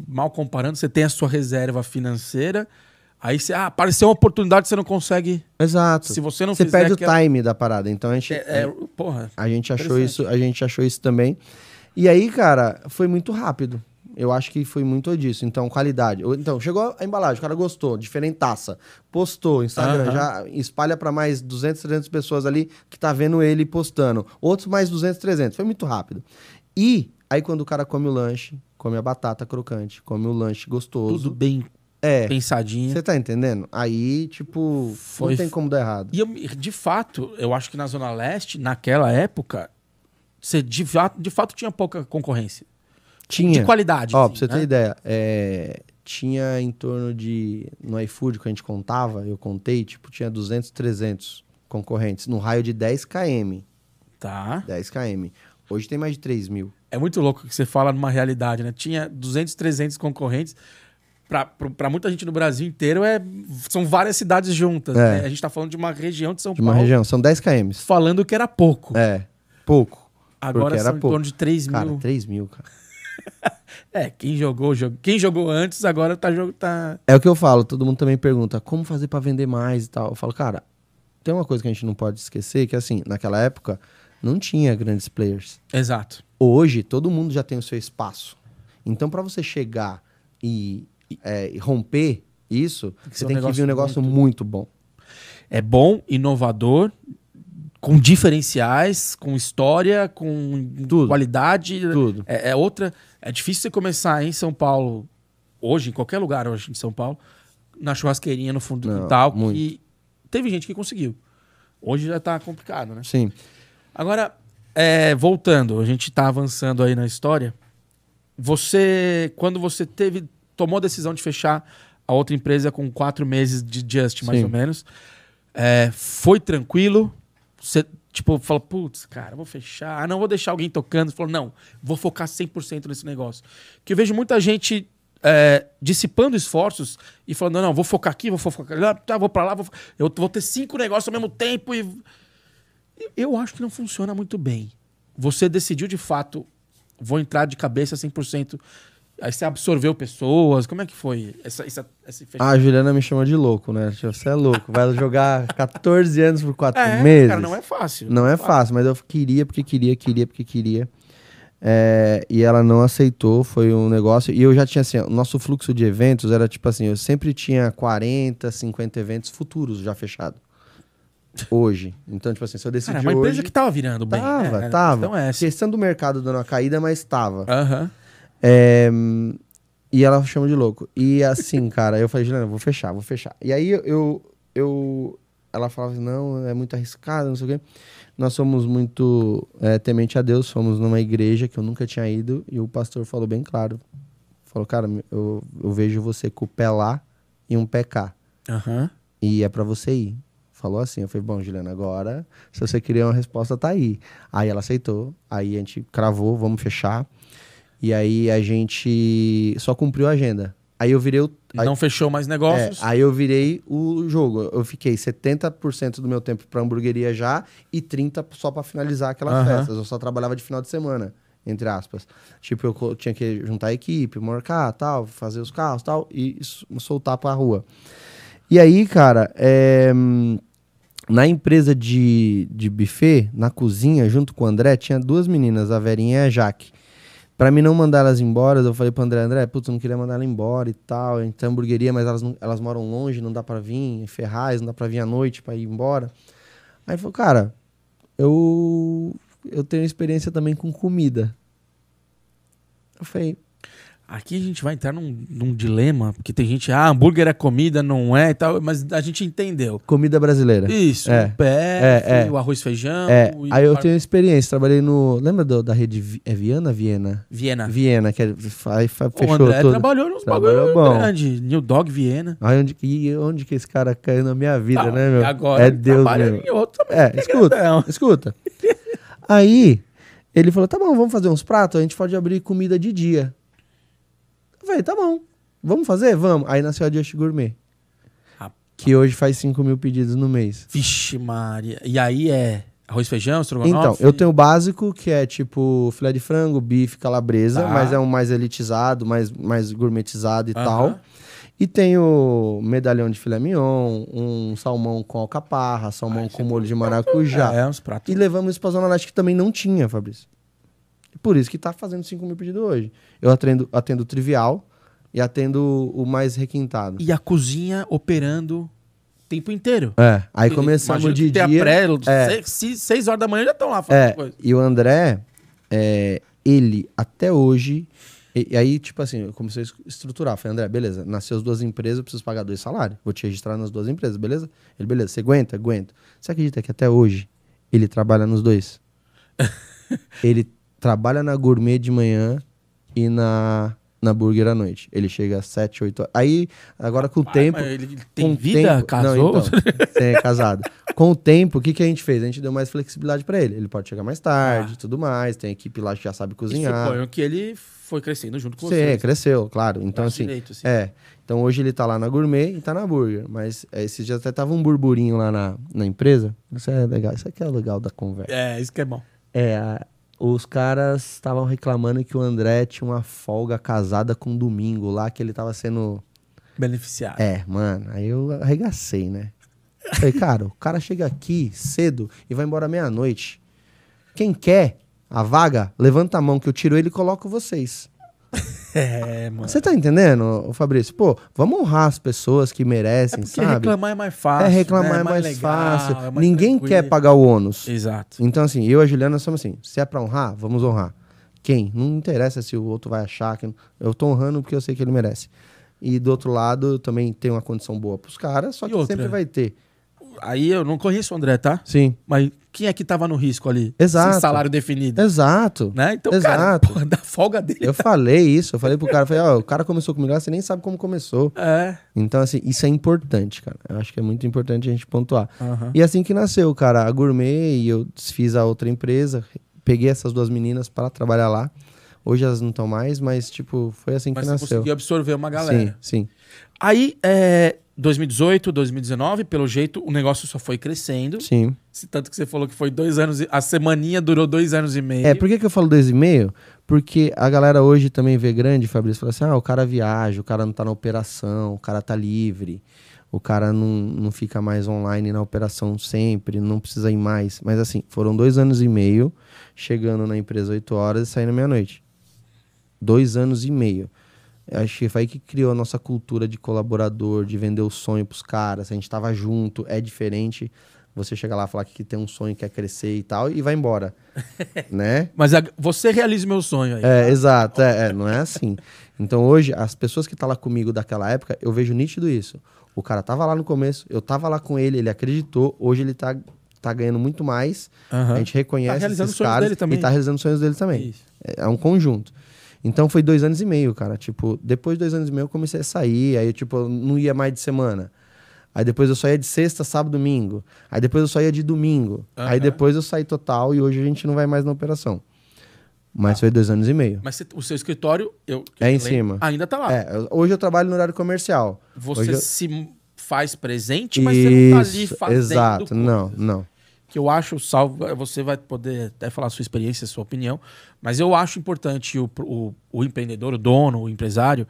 mal comparando, você tem a sua reserva financeira. Aí você, ah, apareceu uma oportunidade que você não consegue. Exato. Se você não você fizer perde aquela... o time da parada. Então a gente, é, é, porra, a gente achou isso, a gente achou isso também. E aí, cara, foi muito rápido. Eu acho que foi muito disso. Então, qualidade. Então, chegou a embalagem, o cara gostou, diferentaça. Postou, Instagram, uhum. já espalha para mais 200, 300 pessoas ali que tá vendo ele postando. Outros mais 200, 300. Foi muito rápido. E aí, quando o cara come o lanche, come a batata crocante, come o lanche gostoso. Tudo bem é, Você tá entendendo? Aí, tipo, Foi... não tem como dar errado. E eu, de fato, eu acho que na Zona Leste, naquela época, você de, de fato tinha pouca concorrência. Tinha. De qualidade. Ó, assim, pra você né? ter ideia, é, tinha em torno de. No iFood que a gente contava, eu contei, tipo, tinha 200, 300 concorrentes, no raio de 10 km. Tá. 10 km. Hoje tem mais de 3 mil. É muito louco que você fala numa realidade, né? Tinha 200, 300 concorrentes. Para muita gente no Brasil inteiro, é, são várias cidades juntas. É. Né? A gente está falando de uma região de São de Paulo. uma região, são 10 km. Falando que era pouco. É, pouco. Agora são em pouco. torno de 3 mil. Cara, 3 mil, cara. é, quem jogou, jog... quem jogou antes agora tá jogo tá É o que eu falo, todo mundo também pergunta, como fazer para vender mais e tal. Eu falo, cara, tem uma coisa que a gente não pode esquecer, que assim, naquela época não tinha grandes players. Exato. Hoje todo mundo já tem o seu espaço. Então para você chegar e é, romper isso, tem você tem um que vir um negócio muito, muito bom. É bom, inovador, com diferenciais, com história, com Tudo. qualidade. Tudo. É, é, outra. É difícil você começar em São Paulo, hoje, em qualquer lugar hoje em São Paulo, na churrasqueirinha no fundo do quintal, que teve gente que conseguiu. Hoje já tá complicado, né? Sim. Agora, é, voltando, a gente tá avançando aí na história. Você, quando você teve, tomou a decisão de fechar a outra empresa com quatro meses de Just, mais Sim. ou menos, é, foi tranquilo? Você Tipo, fala, putz, cara, vou fechar. Ah, não vou deixar alguém tocando. Falou, não, vou focar 100% nesse negócio. Que eu vejo muita gente é, dissipando esforços e falando, não, não, vou focar aqui, vou focar lá, tá, vou pra lá, vou... eu vou ter cinco negócios ao mesmo tempo. E... Eu acho que não funciona muito bem. Você decidiu de fato, vou entrar de cabeça 100% Aí você absorveu pessoas? Como é que foi essa, essa, esse fechamento? Ah, a Juliana me chama de louco, né? Tipo, você é louco. Vai jogar 14 anos por 4 é, meses. Cara, não é fácil. Não, não é, é fácil. fácil, mas eu queria porque queria, queria porque queria. É, e ela não aceitou, foi um negócio. E eu já tinha assim, o nosso fluxo de eventos era tipo assim, eu sempre tinha 40, 50 eventos futuros já fechado. Hoje. Então, tipo assim, se eu decidir. Cara, é uma hoje, empresa que tava virando bem. Tava, né? tava. Então é Questão do mercado dando uma caída, mas tava. Aham. Uhum. É, e ela chama de louco. E assim, cara, eu falei, Juliana, vou fechar, vou fechar. E aí eu, eu, ela falava assim, não, é muito arriscado, não sei o quê. Nós somos muito é, temente a Deus, fomos numa igreja que eu nunca tinha ido, e o pastor falou bem claro. Falou, cara, eu, eu vejo você com o pé lá e um pé cá. Uhum. E é para você ir. Falou assim, eu falei, bom, Juliana, agora, se você queria uma resposta, tá aí. Aí ela aceitou, aí a gente cravou, vamos fechar. E aí a gente só cumpriu a agenda. Aí eu virei o. Aí, não fechou mais negócios? É, aí eu virei o jogo. Eu fiquei 70% do meu tempo pra hamburgueria já e 30% só para finalizar aquelas uhum. festas. Eu só trabalhava de final de semana, entre aspas. Tipo, eu tinha que juntar a equipe, marcar, tal, fazer os carros tal, e soltar pra rua. E aí, cara, é... na empresa de, de buffet, na cozinha, junto com o André, tinha duas meninas, a Verinha e a Jaque. Pra mim não mandar elas embora, eu falei pro André, André, putz, eu não queria mandar ela embora e tal, a tem hamburgueria, mas elas, não, elas moram longe, não dá pra vir, em Ferraz, não dá pra vir à noite pra ir embora. Aí ele falou, cara, eu, eu tenho experiência também com comida. Eu falei, Aqui a gente vai entrar num, num, dilema, porque tem gente, ah, hambúrguer é comida, não é e tal, mas a gente entendeu. Comida brasileira. Isso, é. o pé, é, é. o arroz feijão. É. O... Aí eu tenho experiência, trabalhei no. Lembra do, da rede Vi... é Viana? Viena. Viena. Viena, que é, aí fechou. O André trabalhou nos bagulho grande, New Dog Viena. Aí onde, e onde que esse cara caiu na minha vida, né, meu? Agora, é Deus mesmo. Em outro é, escuta, escuta. aí ele falou: tá bom, vamos fazer uns pratos, a gente pode abrir comida de dia. Eu falei, tá bom, vamos fazer? Vamos. Aí nasceu a Just Gourmet. Rapaz. Que hoje faz 5 mil pedidos no mês. Vixe, Maria. E aí é arroz, feijão, estrogonofe? Então, eu tenho o básico, que é tipo filé de frango, bife, calabresa, tá. mas é um mais elitizado, mais, mais gourmetizado e tal. E tenho medalhão de filé mignon, um salmão com alcaparra, salmão Ai, com molho de é maracujá. É, uns pratos. E levamos isso pra Zona Leste, que também não tinha, Fabrício. Por isso que está fazendo 5 mil pedidos hoje. Eu atendo, atendo trivial e atendo o mais requintado. E a cozinha operando tempo inteiro. É. Aí começou começamos de dia. Pré, é. seis, seis horas da manhã já estão lá fazendo é, coisa. E o André, é, ele até hoje. E, e, aí, tipo assim, eu comecei a estruturar. Falei, André, beleza, nasceu as duas empresas, eu preciso pagar dois salários. Vou te registrar nas duas empresas, beleza? Ele, beleza, você aguenta? Aguento. Você acredita que até hoje ele trabalha nos dois? ele trabalha na gourmet de manhã e na na burger à noite. Ele chega às 7, 8 horas. Aí, agora com o tempo. Ele tem com vida? Tempo, casou? Não, então, é casado. Com o tempo, o que, que a gente fez? A gente deu mais flexibilidade para ele. Ele pode chegar mais tarde ah. tudo mais. Tem equipe lá que já sabe cozinhar. suponho que ele foi crescendo junto com Sim, vocês. Sim, cresceu, claro. Então, assim, direito, assim, É. Então hoje ele tá lá na gourmet e tá na burger. Mas é, esses dias até tava um burburinho lá na, na empresa. Isso é legal. Isso aqui é legal da conversa. É, isso que é bom. É, os caras estavam reclamando que o André tinha uma folga casada com o domingo lá, que ele tava sendo. Beneficiado. É, mano. Aí eu arregacei, né? Falei, cara, o cara chega aqui cedo e vai embora meia-noite. Quem quer a vaga, levanta a mão que eu tiro ele e coloco vocês. É, mano. Você tá entendendo, Fabrício? Pô, vamos honrar as pessoas que merecem, é sabe? reclamar é mais fácil. É, reclamar né? É, é, mais, mais legal, fácil. É mais Ninguém tranquilo. quer pagar o ônus. Exato. Então, assim, eu e a Juliana somos assim: se é pra honrar, vamos honrar. Quem? Não interessa se o outro vai achar. Que... Eu tô honrando porque eu sei que ele merece. E do outro lado, também tem uma condição boa pros caras, só que sempre vai ter. Aí eu não conheço o André, tá? Sim. Mas quem é que tava no risco ali? Exato. Sem salário definido. Exato. Né? Então, Exato. cara, porra, da folga dele. Eu falei isso, eu falei pro cara, falei, ó, oh, o cara começou comigo, você nem sabe como começou. É. Então, assim, isso é importante, cara. Eu acho que é muito importante a gente pontuar. E assim que nasceu, cara, a Gourmet, e eu desfiz a outra empresa, peguei essas duas meninas para trabalhar lá. Hoje elas não estão mais, mas, tipo, foi assim mas que nasceu. Mas você conseguiu absorver uma galera. Sim, sim. Aí, é, 2018, 2019, pelo jeito, o negócio só foi crescendo. Sim. Tanto que você falou que foi dois anos. A semaninha durou dois anos e meio. É, por que, que eu falo dois e meio? Porque a galera hoje também vê grande, Fabrício, fala assim: ah, o cara viaja, o cara não tá na operação, o cara tá livre, o cara não, não fica mais online na operação sempre, não precisa ir mais. Mas assim, foram dois anos e meio, chegando na empresa 8 horas e saindo meia-noite. Dois anos e meio. Acho que foi aí que criou a nossa cultura de colaborador, de vender o sonho pros caras. A gente tava junto, é diferente você chegar lá e falar que tem um sonho, quer crescer e tal, e vai embora. né? Mas a, você realiza meu sonho aí. É, tá? exato. É, é, não é assim. Então hoje, as pessoas que tá lá comigo daquela época, eu vejo nítido isso. O cara tava lá no começo, eu tava lá com ele, ele acreditou, hoje ele tá, tá ganhando muito mais. Uhum. A gente reconhece tá realizando esses sonhos caras dele também. e tá realizando sonhos dele também. Isso. É, é um conjunto. Então foi dois anos e meio, cara. Tipo, depois de dois anos e meio eu comecei a sair. Aí, tipo, eu não ia mais de semana. Aí depois eu só ia de sexta, sábado, domingo. Aí depois eu só ia de domingo. Uhum. Aí depois eu saí total e hoje a gente não vai mais na operação. Mas ah. foi dois anos e meio. Mas cê, o seu escritório. Eu, é em cima. Ainda tá lá. É, hoje eu trabalho no horário comercial. Você se faz presente, mas Isso, você não tá ali fazendo. Exato, não, não que eu acho, salvo, você vai poder até falar a sua experiência, a sua opinião, mas eu acho importante o, o, o empreendedor, o dono, o empresário,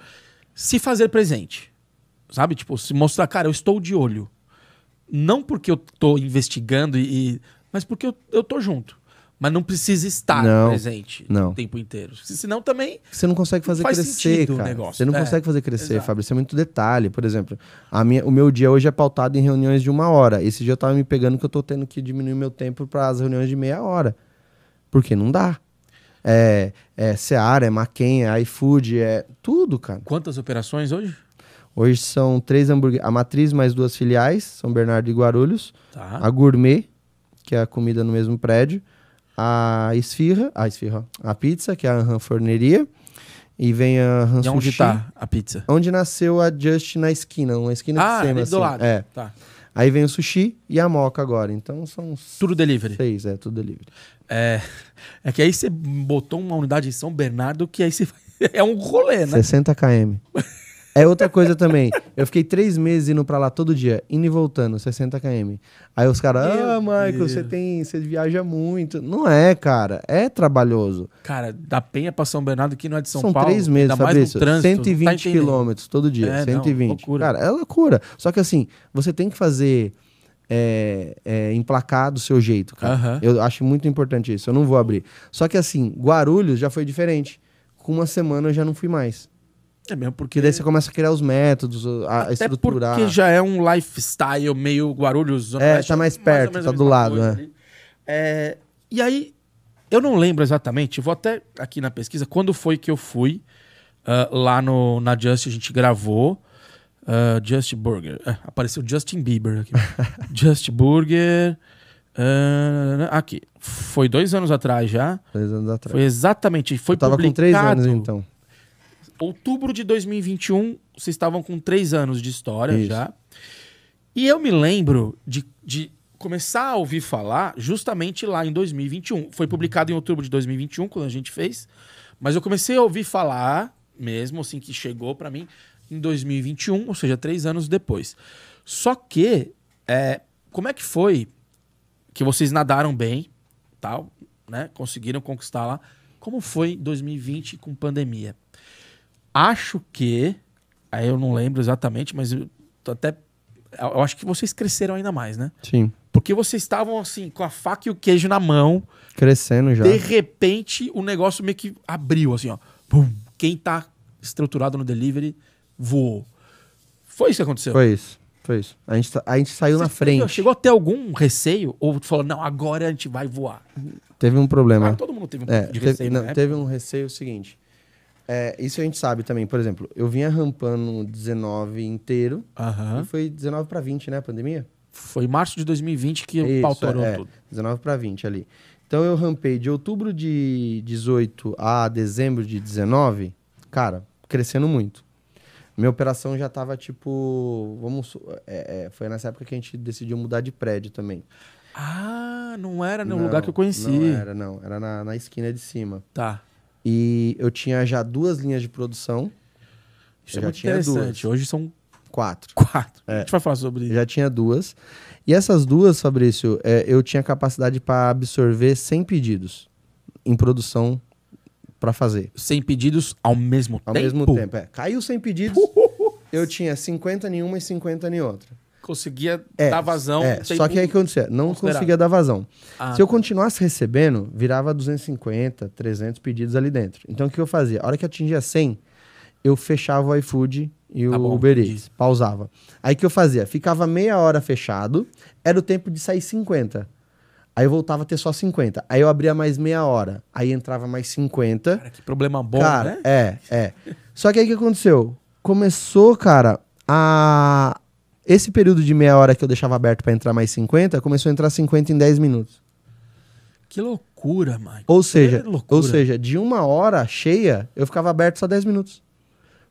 se fazer presente. Sabe? Tipo, se mostrar, cara, eu estou de olho. Não porque eu estou investigando, e, mas porque eu, estou junto. Mas não precisa estar não, presente não. o tempo inteiro. Senão também. Você não consegue fazer faz crescer, cara. O negócio. Você não é, consegue fazer crescer, exato. é muito detalhe. Por exemplo, a minha, o meu dia hoje é pautado em reuniões de uma hora. Esse dia eu tava me pegando que eu tô tendo que diminuir meu tempo para as reuniões de meia hora. Porque não dá. É, é Seara, é Maquen, é iFood, é tudo, cara. Quantas operações hoje? Hoje são três hamburguerias. A Matriz mais duas filiais, São Bernardo e Guarulhos. Tá. A Gourmet, que é a comida no mesmo prédio a esfirra, a esfirra, a pizza, que é a Han Forneria. E vem a Han Sushi. onde tá a pizza? Onde nasceu a Just na esquina, uma esquina ah, de cima, assim. do lado. É. Tá. Aí vem o sushi e a moca agora. Então são. Tudo delivery. Seis, é, tudo delivery. É, é que aí você botou uma unidade em São Bernardo que aí você. É um rolê, né? 60 km. É outra coisa também. Eu fiquei três meses indo pra lá todo dia, indo e voltando, 60 km. Aí os caras, ah, Michael, você tem. Você viaja muito. Não é, cara. É trabalhoso. Cara, da Penha pra São Bernardo, aqui não é de São São Paulo. São três meses, Fabrício. Trânsito, 120 tá quilômetros todo dia. É, 120. Não, loucura. Cara, é loucura. Só que assim, você tem que fazer. É, é, emplacar do seu jeito, cara. Uhum. Eu acho muito importante isso. Eu não vou abrir. Só que assim, Guarulhos já foi diferente. Com uma semana eu já não fui mais. É mesmo porque. E daí você começa a criar os métodos, a Até estruturar. Porque já é um lifestyle meio Guarulhos. É, Leste, tá mais perto, mais tá do lado. É. É, e aí, eu não lembro exatamente, vou até aqui na pesquisa, quando foi que eu fui uh, lá no, na Just, a gente gravou. Uh, Just Burger. É, apareceu Justin Bieber aqui. Just Burger. Uh, aqui. Foi dois anos atrás já. Dois anos atrás. Foi exatamente. Foi eu tava publicado. com três anos então outubro de 2021, vocês estavam com três anos de história Isso. já. E eu me lembro de, de começar a ouvir falar justamente lá em 2021. Foi publicado em outubro de 2021, quando a gente fez. Mas eu comecei a ouvir falar, mesmo assim, que chegou para mim em 2021, ou seja, três anos depois. Só que, é, como é que foi que vocês nadaram bem, tal, né? Conseguiram conquistar lá. Como foi 2020 com pandemia? Acho que. Aí eu não lembro exatamente, mas eu até. Eu acho que vocês cresceram ainda mais, né? Sim. Porque vocês estavam assim, com a faca e o queijo na mão. Crescendo já. De repente, o negócio meio que abriu, assim, ó. Bum. Quem tá estruturado no delivery voou. Foi isso que aconteceu? Foi isso. Foi isso. A gente, a gente saiu Você na frente. Viu? Chegou a ter algum receio? Ou tu falou, não, agora a gente vai voar? Teve um problema. todo mundo teve um é, teve, receio. Não, né? teve um receio o seguinte. É, isso a gente sabe também. Por exemplo, eu vinha rampando 19 inteiro. Uhum. E foi 19 para 20, né? A pandemia? Foi março de 2020 que isso, o é, tudo. 19 para 20 ali. Então eu rampei de outubro de 18 a dezembro de 19. Cara, crescendo muito. Minha operação já tava tipo. Vamos, é, é, foi nessa época que a gente decidiu mudar de prédio também. Ah, não era no não, lugar que eu conheci. Não era, não. Era na, na esquina de cima. Tá. E eu tinha já duas linhas de produção. Isso é muito interessante. Duas. Hoje são quatro. Quatro. É. A gente vai falar sobre isso. Já tinha duas. E essas duas, Fabrício, é, eu tinha capacidade para absorver 100 pedidos em produção para fazer. 100 pedidos ao mesmo ao tempo? Ao mesmo tempo, é. Caiu 100 pedidos, eu tinha 50 em uma e 50 em outra conseguia é, dar vazão. É, só que aí que acontecia, não conseguia dar vazão. Ah, Se eu tá. continuasse recebendo, virava 250, 300 pedidos ali dentro. Então o que eu fazia? A hora que atingia 100, eu fechava o iFood e tá o bom, Uber Eats, pausava. Aí que eu fazia? Ficava meia hora fechado, era o tempo de sair 50. Aí eu voltava a ter só 50. Aí eu abria mais meia hora. Aí entrava mais 50. Cara, que problema bom, cara, né? É, é. só que aí que aconteceu? Começou, cara, a, esse período de meia hora que eu deixava aberto para entrar mais 50, começou a entrar 50 em 10 minutos. Que loucura, mano. Ou seja, loucura. ou seja, de uma hora cheia, eu ficava aberto só 10 minutos.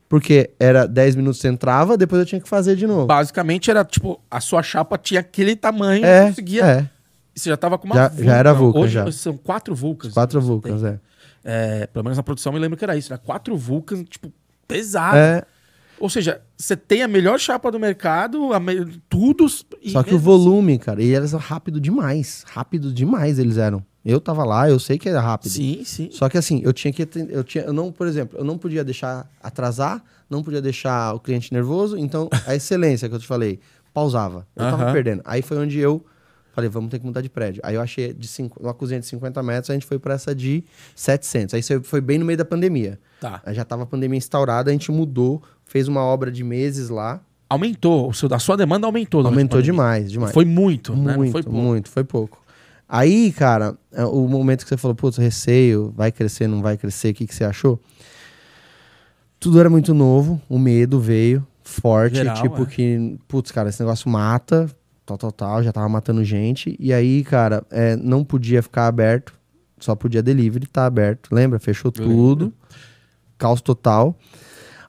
Porque era 10 minutos você entrava, depois eu tinha que fazer de novo. Basicamente era tipo, a sua chapa tinha aquele tamanho, é, conseguia. É. Você já tava com uma já, vulca. Já era vulca, Hoje já. são quatro vulcas. Né, quatro vulcas, é. é. Pelo menos na produção eu me lembro que era isso. Era quatro vulcas, tipo, pesado. É. Ou seja, você tem a melhor chapa do mercado, a me... tudo. Só que o assim volume, assim... cara, eles eram rápido demais. Rápido demais eles eram. Eu tava lá, eu sei que era rápido. Sim, sim. Só que assim, eu tinha que eu tinha, eu não, por exemplo, eu não podia deixar atrasar, não podia deixar o cliente nervoso, então a excelência que eu te falei, pausava. Eu uh -huh. tava perdendo. Aí foi onde eu Falei, vamos ter que mudar de prédio. Aí eu achei de cinco, uma cozinha de 50 metros, a gente foi para essa de 700. Aí foi bem no meio da pandemia. Tá. Aí já tava a pandemia instaurada, a gente mudou, fez uma obra de meses lá. Aumentou, o seu, a sua demanda aumentou. Aumentou demais, demais. Foi muito, né? muito, né? foi pouco. muito, foi pouco. Aí, cara, é, o momento que você falou, putz, receio, vai crescer, não vai crescer, o que, que você achou? Tudo era muito novo, o medo veio forte, Geral, tipo é. que, putz, cara, esse negócio mata, tal, tal, tal, já tava matando gente. E aí, cara, é, não podia ficar aberto, só podia delivery tá aberto. Lembra? Fechou tudo. Caos total.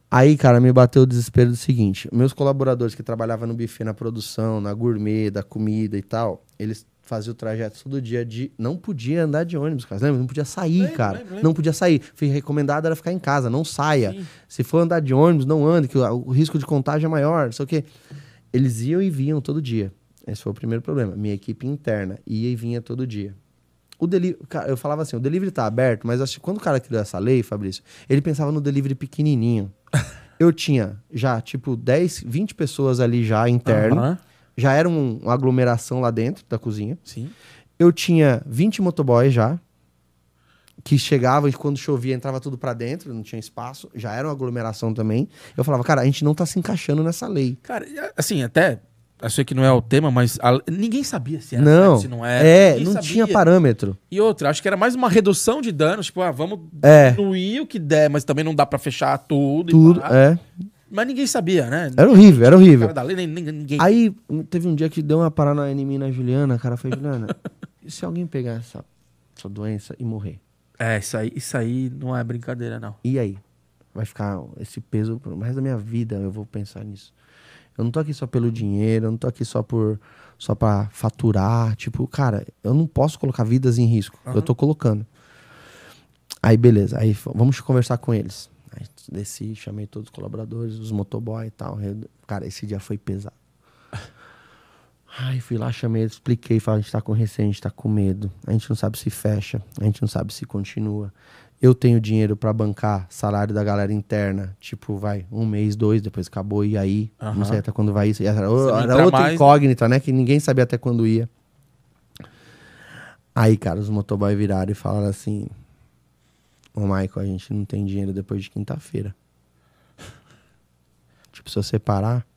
Aí, cara, me bateu o desespero do seguinte: meus colaboradores que trabalhavam no buffet, na produção, na gourmet, da comida e tal, eles faziam o trajeto todo dia de. Não podia andar de ônibus, cara. Lembra? Não podia sair, lembra, cara. Lembra, lembra. Não podia sair. Foi recomendado era ficar em casa, não saia. Sim. Se for andar de ônibus, não ande, que o, o risco de contágio é maior, não sei o quê. Eles iam e vinham todo dia. Esse foi o primeiro problema. Minha equipe interna ia e vinha todo dia. O deli eu falava assim, o delivery tá aberto, mas acho que quando o cara criou essa lei, Fabrício, ele pensava no delivery pequenininho. eu tinha já, tipo, 10, 20 pessoas ali já interno. Uhum. Já era um, uma aglomeração lá dentro da cozinha. Sim. Eu tinha 20 motoboys já, que chegavam e quando chovia entrava tudo para dentro, não tinha espaço, já era uma aglomeração também. Eu falava, cara, a gente não tá se encaixando nessa lei. Cara, assim, até eu sei que não é o tema, mas a, ninguém sabia se era não, se não era. É, ninguém não sabia. tinha parâmetro. E outra, acho que era mais uma redução de danos, tipo, ah, vamos é. diminuir o que der, mas também não dá para fechar tudo. Tudo, é. Mas ninguém sabia, né? Era horrível, era horrível. Lei, ninguém... Aí teve um dia que deu uma parada em mim na Juliana, a cara foi, Juliana, e se alguém pegar essa, essa doença e morrer? É, isso aí, isso aí não é brincadeira, não. E aí? Vai ficar esse peso pro resto da minha vida, eu vou pensar nisso. Eu não tô aqui só pelo dinheiro, eu não tô aqui só por só para faturar, tipo, cara, eu não posso colocar vidas em risco. Uhum. Eu tô colocando. Aí beleza, aí vamos conversar com eles. Aí desci, chamei todos os colaboradores, os motoboy e tal. Cara, esse dia foi pesado. Ai, fui lá, chamei, expliquei, falei, a gente tá com receio, a gente tá com medo, a gente não sabe se fecha, a gente não sabe se continua, eu tenho dinheiro para bancar salário da galera interna, tipo, vai, um mês, dois, depois acabou, e aí? Uhum. Não sei até quando vai isso. Era, era outra mais, né? incógnita, né? Que ninguém sabia até quando ia. Aí, cara, os motoboys viraram e falaram assim: Ô, Michael, a gente não tem dinheiro depois de quinta-feira. tipo, se eu separar,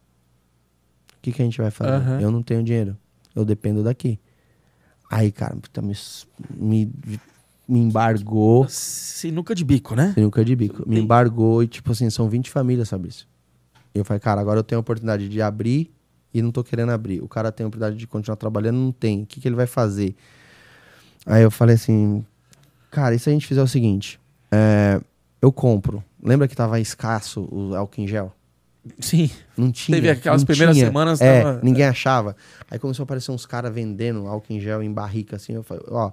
o que, que a gente vai fazer? Uhum. Eu não tenho dinheiro. Eu dependo daqui. Aí, cara, me, me me embargou. Sinuca de bico, né? Sinuca de bico. Me embargou e, tipo assim, são 20 famílias, sabe E Eu falei, cara, agora eu tenho a oportunidade de abrir e não tô querendo abrir. O cara tem a oportunidade de continuar trabalhando, não tem. O que, que ele vai fazer? Aí eu falei assim, cara, e se a gente fizer o seguinte? É, eu compro. Lembra que tava escasso o álcool em gel? Sim. Não tinha. Teve aquelas primeiras tinha. semanas. É, tava... ninguém é. achava. Aí começou a aparecer uns caras vendendo álcool em gel em barrica, assim. Eu falei, ó,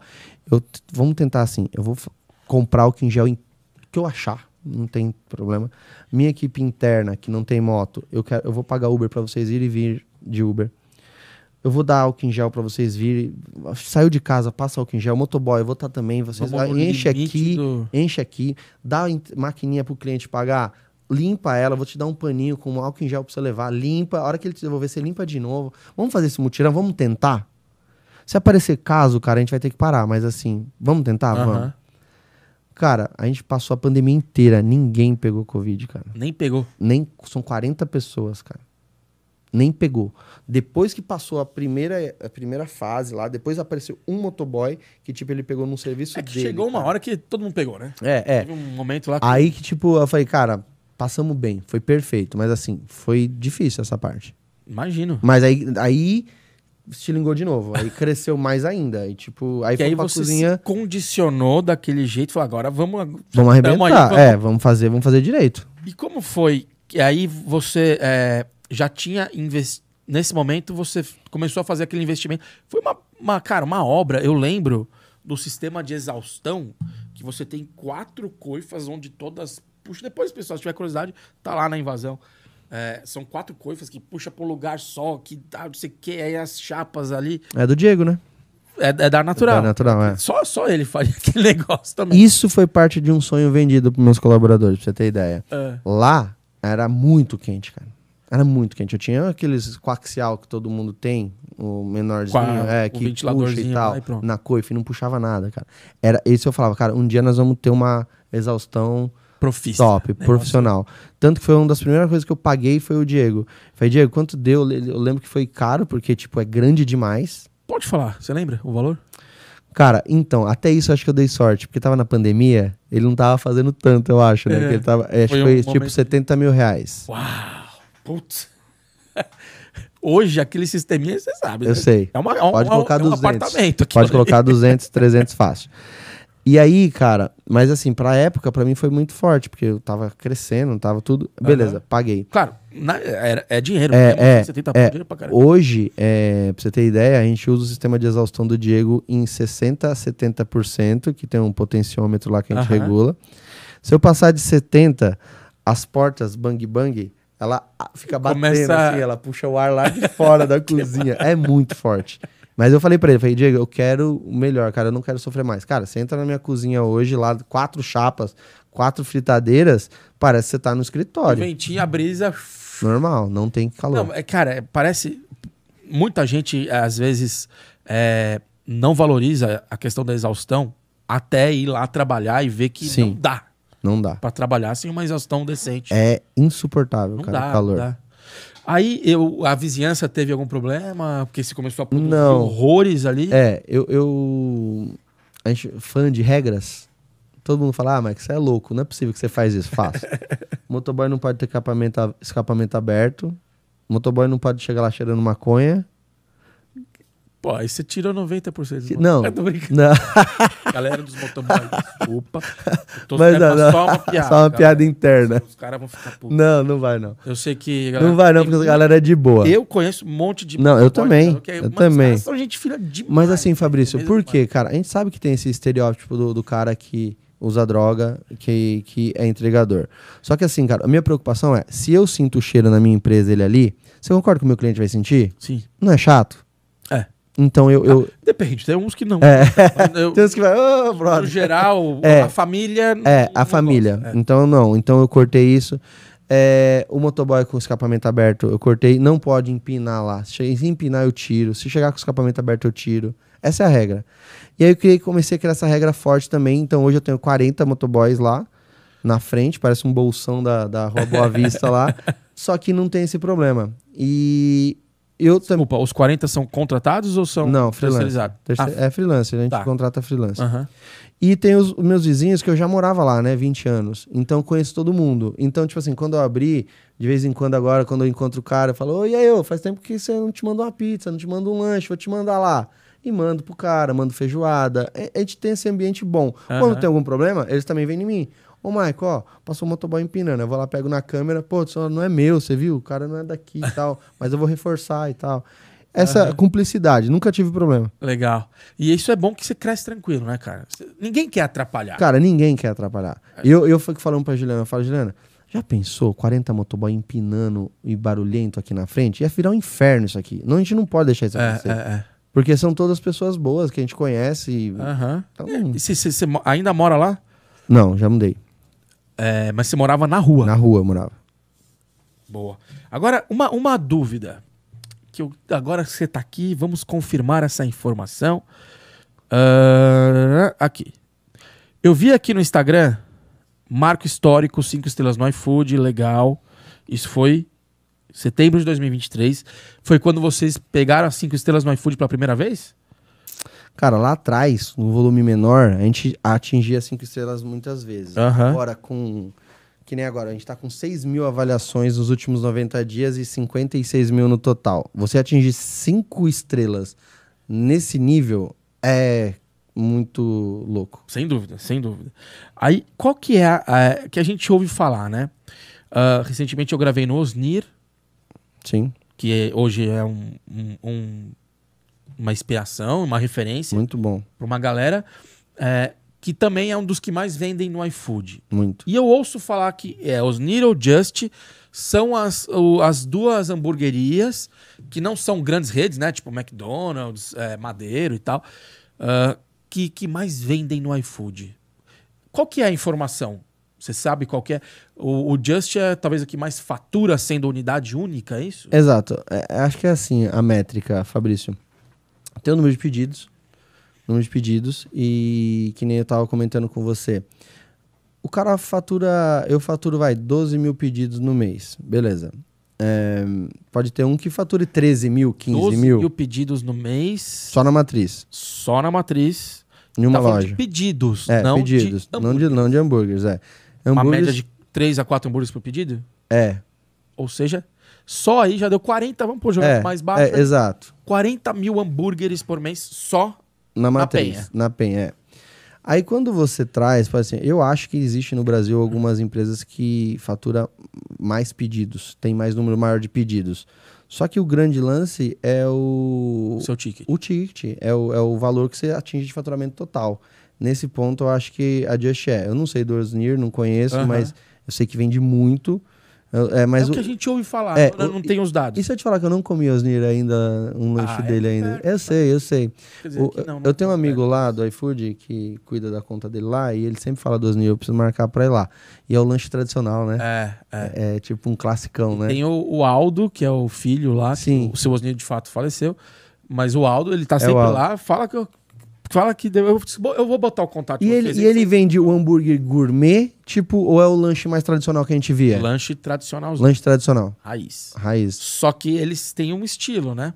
eu, vamos tentar assim. Eu vou comprar álcool em gel em que eu achar. Não tem problema. Minha equipe interna, que não tem moto, eu, quero, eu vou pagar Uber para vocês ir e vir de Uber. Eu vou dar álcool em gel para vocês virem. Saiu de casa, passa álcool em gel. Motoboy, eu vou estar tá também. Vocês ah, enche aqui, do... enche aqui. Dá maquininha pro cliente pagar limpa ela, vou te dar um paninho com um álcool em gel pra você levar, limpa, a hora que ele te devolver, você limpa de novo. Vamos fazer esse mutirão, vamos tentar? Se aparecer caso, cara, a gente vai ter que parar, mas assim, vamos tentar? Uhum. Vamos. Cara, a gente passou a pandemia inteira, ninguém pegou Covid, cara. Nem pegou? Nem, são 40 pessoas, cara. Nem pegou. Depois que passou a primeira, a primeira fase lá, depois apareceu um motoboy que, tipo, ele pegou num serviço é que dele, Chegou uma hora que todo mundo pegou, né? É, é. Teve um momento lá. Que... Aí que, tipo, eu falei, cara, passamos bem, foi perfeito, mas assim, foi difícil essa parte. Imagino. Mas aí, aí estilingou de novo, aí cresceu mais ainda, e tipo, aí que foi aí pra você cozinha... se condicionou daquele jeito, falou, agora vamos... Vamos arrebentar, aí, vamos... é, vamos fazer, vamos fazer direito. E como foi e aí você é, já tinha investido, nesse momento você começou a fazer aquele investimento, foi uma, uma cara, uma obra, eu lembro do sistema de exaustão, que você tem quatro coifas onde todas puxa. Depois, pessoal, se tiver curiosidade, tá lá na invasão. É, são quatro coifas que puxa para um lugar só, que dá, não sei o que, aí as chapas ali. É do Diego, né? É, é da natural. É da natural, é. Só, só ele faria aquele negócio também. Isso foi parte de um sonho vendido para meus colaboradores, pra você ter ideia. É. Lá era muito quente, cara. Era muito quente. Eu tinha aqueles coaxial que todo mundo tem, o menorzinho, é, o que puxa e tal, na coifa, e não puxava nada, cara. Era, isso eu falava, cara, um dia nós vamos ter uma exaustão Profista, top, né? profissional. Tanto que foi uma das primeiras coisas que eu paguei foi o Diego. Falei, Diego, quanto deu? Eu lembro que foi caro, porque, tipo, é grande demais. Pode falar, você lembra o valor? Cara, então, até isso acho que eu dei sorte, porque tava na pandemia, ele não tava fazendo tanto, eu acho, né? É, ele tava, é, foi, um tipo, momento... tipo 70 mil reais. Uau! Putz! Hoje, aquele sisteminha, você sabe. Eu né? sei. É uma, é um, Pode é colocar é um 200. apartamento aqui. Pode colocar 200, 300 fácil. E aí, cara, mas assim, pra época, pra mim foi muito forte, porque eu tava crescendo, tava tudo. Beleza, uhum. paguei. Claro, na, é, é, dinheiro, é, né? É, 70 é, dinheiro pra caramba. Hoje, é, pra você ter ideia, a gente usa o sistema de exaustão do Diego em 60% a 70%, que tem um potenciômetro lá que a gente uhum. regula. Se eu passar de 70%, as portas bang bang, ela fica batendo Começa... assim, ela puxa o ar lá de fora da cozinha. É muito forte. Mas eu falei para ele, falei, Diego, eu quero o melhor, cara, eu não quero sofrer mais. Cara, você entra na minha cozinha hoje, lá, quatro chapas, quatro fritadeiras, parece que você tá no escritório. O ventinho, a brisa... Normal, não tem calor. Não, é, cara, é, parece... Muita gente, às vezes, é, não valoriza a questão da exaustão até ir lá trabalhar e ver que Sim, não dá. Não dá. Pra trabalhar sem uma exaustão decente. É insuportável, não cara, dá, o calor. Não dá. Aí eu, a vizinhança teve algum problema? Porque se começou a produzir Não. horrores ali? É, eu, eu. A gente, fã de regras, todo mundo fala, ah, Max, você é louco, não é possível que você faz isso. Faça. motoboy não pode ter escapamento, escapamento aberto. Motoboy não pode chegar lá cheirando maconha. Pô, aí você tirou 90% dos Não. Eu tô brincando. Não. Galera dos motoboys, desculpa. Tô Mas não, não. Só uma piada. Só uma cara. piada interna. Os caras vão ficar putos. Não, não vai não. Eu sei que. Galera, não vai não, porque a galera é de boa. Eu conheço um monte de. Não, eu também. É eu também. São gente filha demais. Mas assim, Fabrício, por quê, cara? A gente sabe que tem esse estereótipo do, do cara que usa droga, que, que é entregador. Só que assim, cara, a minha preocupação é: se eu sinto o cheiro na minha empresa, ele ali, você concorda que o meu cliente vai sentir? Sim. Não é chato? Então eu. eu... Ah, depende, tem uns que não. É. Eu, tem uns que vai, oh, brother. No geral, é. a família. É, a família. É. Então não, então eu cortei isso. É, o motoboy com escapamento aberto, eu cortei, não pode empinar lá. Se empinar, eu tiro. Se chegar com escapamento aberto, eu tiro. Essa é a regra. E aí eu criei, comecei a criar essa regra forte também. Então hoje eu tenho 40 motoboys lá na frente, parece um bolsão da, da Rua Boa Vista lá. Só que não tem esse problema. E eu Desculpa, os 40 são contratados ou são Não, freelancer Ah, é freelancer, a gente tá. contrata freelancer. Uhum. E tem os, os meus vizinhos que eu já morava lá, né, 20 anos. Então conheço todo mundo. Então, tipo assim, quando eu abri, de vez em quando agora, quando eu encontro o cara, eu falo: Oi, aí, eu, faz tempo que você não te manda uma pizza, não te manda um lanche, vou te mandar lá e mando pro cara, mando feijoada. A gente tem esse ambiente bom. Uhum. Quando tem algum problema, eles também vêm em mim. Ô, Maico, ó, passou um motoboy empinando. Eu vou lá, pego na câmera, pô, isso não é meu, você viu? O cara não é daqui e tal, mas eu vou reforçar e tal. Essa uhum. cumplicidade, nunca tive problema. Legal. E isso é bom que você cresce tranquilo, né, cara? Ninguém quer atrapalhar. Cara, ninguém quer atrapalhar. É. Eu, eu fico falando pra Juliana, eu falo, Juliana, já pensou 40 motoboy empinando e barulhento aqui na frente? Ia virar um inferno isso aqui. Não, a gente não pode deixar isso é, acontecer. É, é. Porque são todas pessoas boas que a gente conhece. E... Uhum. Então... E, se, se, você ainda mora lá? Não, já mudei. É, mas você morava na rua? Na rua eu morava. Boa. Agora, uma, uma dúvida. Que eu, agora que você está aqui, vamos confirmar essa informação. Uh, aqui. Eu vi aqui no Instagram, marco histórico, 5 estrelas no iFood, legal. Isso foi setembro de 2023. Foi quando vocês pegaram as 5 estrelas no iFood pela primeira vez? Cara, lá atrás, no volume menor, a gente atingia cinco estrelas muitas vezes. Uhum. Agora, com. Que nem agora, a gente está com 6 mil avaliações nos últimos 90 dias e 56 mil no total. Você atingir 5 estrelas nesse nível é muito louco. Sem dúvida, sem dúvida. Aí, qual que é a, a que a gente ouve falar, né? Uh, recentemente eu gravei no Osnir. Sim. Que é, hoje é um, um, um uma inspiração, uma referência. Muito bom. Para uma galera é, que também é um dos que mais vendem no iFood. Muito. E eu ouço falar que é, os Needle Just são as, o, as duas hamburguerias que não são grandes redes, né? Tipo McDonald's, é, Madeiro e tal, uh, que, que mais vendem no iFood. Qual que é a informação? Você sabe qual que é? O, o, Just é talvez o que mais fatura sendo unidade única, é isso? Exato. É, acho que é assim a métrica, Fabrício tem o número de pedidos, número de pedidos e que nem eu tava comentando com você. O cara fatura, eu faturo, vai, 12 mil pedidos no mês, beleza. É, pode ter um que fature 13 mil, 15 12 mil. mil pedidos no mês. Só na matriz. Só na matriz. Em uma tá loja. De pedidos, é, não pedidos, de não de, não de hambúrgueres, é. Hambúrgueres, uma média de 3 a 4 hambúrgueres por pedido? É. Ou seja, só aí já deu 40, vamos pôr jogar é, mais baixo. É, exato. 40 mil hambúrgueres por mês só na matriz. penha. Na penha, é. Aí quando você traz, assim, eu acho que existe no Brasil algumas empresas que fatura mais pedidos, tem mais número maior de pedidos. Só que o grande lance é o. Seu ticket. O ticket. É o, é o valor que você atinge de faturamento total. Nesse ponto, eu acho que a Just é. Eu não sei do Near, não conheço, uh -huh. mas eu sei que vende muito. É, é, mas é o que a gente ouve falar, é, não tem os dados. E se eu te falar que eu não comi Osnir ainda, um ah, lanche ah, dele é ainda? Perto, eu tá. sei, eu sei. Dizer, o, não, não eu tenho um amigo perto. lá do iFood que cuida da conta dele lá e ele sempre fala do Osnir, eu preciso marcar pra ir lá. E é o lanche tradicional, né? É, é. é, é tipo um classicão, e né? Tem o, o, Aldo, que é o filho lá, Sim. o seu Osnir de fato faleceu. Mas o Aldo, ele tá sempre lá, fala que eu Fala que eu, eu vou botar o contato. E ele, e ele vende o hambúrguer gourmet, tipo, ou é o lanche mais tradicional que a gente via? Lanche tradicional. Lanche tradicional. Raiz. Raiz. Só que eles têm um estilo, né?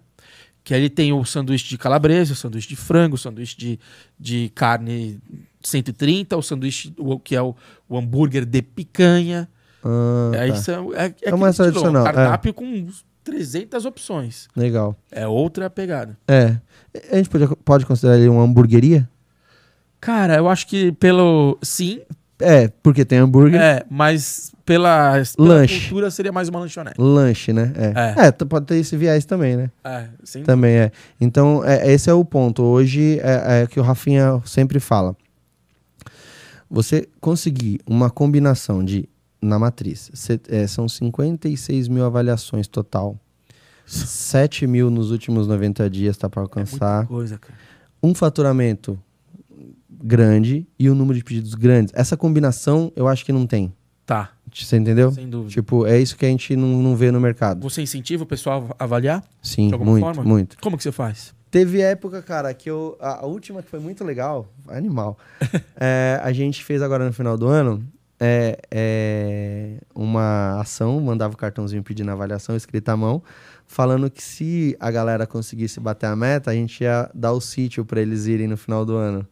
Que ele tem o sanduíche de calabresa, o sanduíche de frango, o sanduíche de, de carne 130, o sanduíche, o, que é o, o hambúrguer de picanha. Ah, é, tá. isso é, é, é, é mais tradicional. Estilo, é. um cardápio é. com 300 opções. Legal. É outra pegada. É. A gente pode, pode considerar ele uma hamburgueria? Cara, eu acho que pelo. Sim. É, porque tem hambúrguer. É, mas pela, pela lanche. cultura seria mais uma lanchonete. Lanche, né? É. é. é pode ter esse viés também, né? É, sim. Também é. Então, é, esse é o ponto. Hoje é, é que o Rafinha sempre fala. Você conseguir uma combinação de na matriz. C é, são 56 mil avaliações total. 7 mil nos últimos 90 dias está para é alcançar. É coisa, um faturamento grande e um número de pedidos grandes. Essa combinação eu acho que não tem. Tá. Você entendeu? Sem dúvida. Tipo, é isso que a gente não, não vê no mercado. Você incentiva o pessoal a avaliar? Sim, muito, forma? muito. Como que você faz? Teve época, cara, que eu. A, última que foi muito legal, animal. é, a gente fez agora no final do ano é, é, uma ação, mandava o cartãozinho pedindo avaliação escrita à mão, falando que se a galera conseguisse bater a meta, a gente ia dar o sítio para eles irem no final do ano.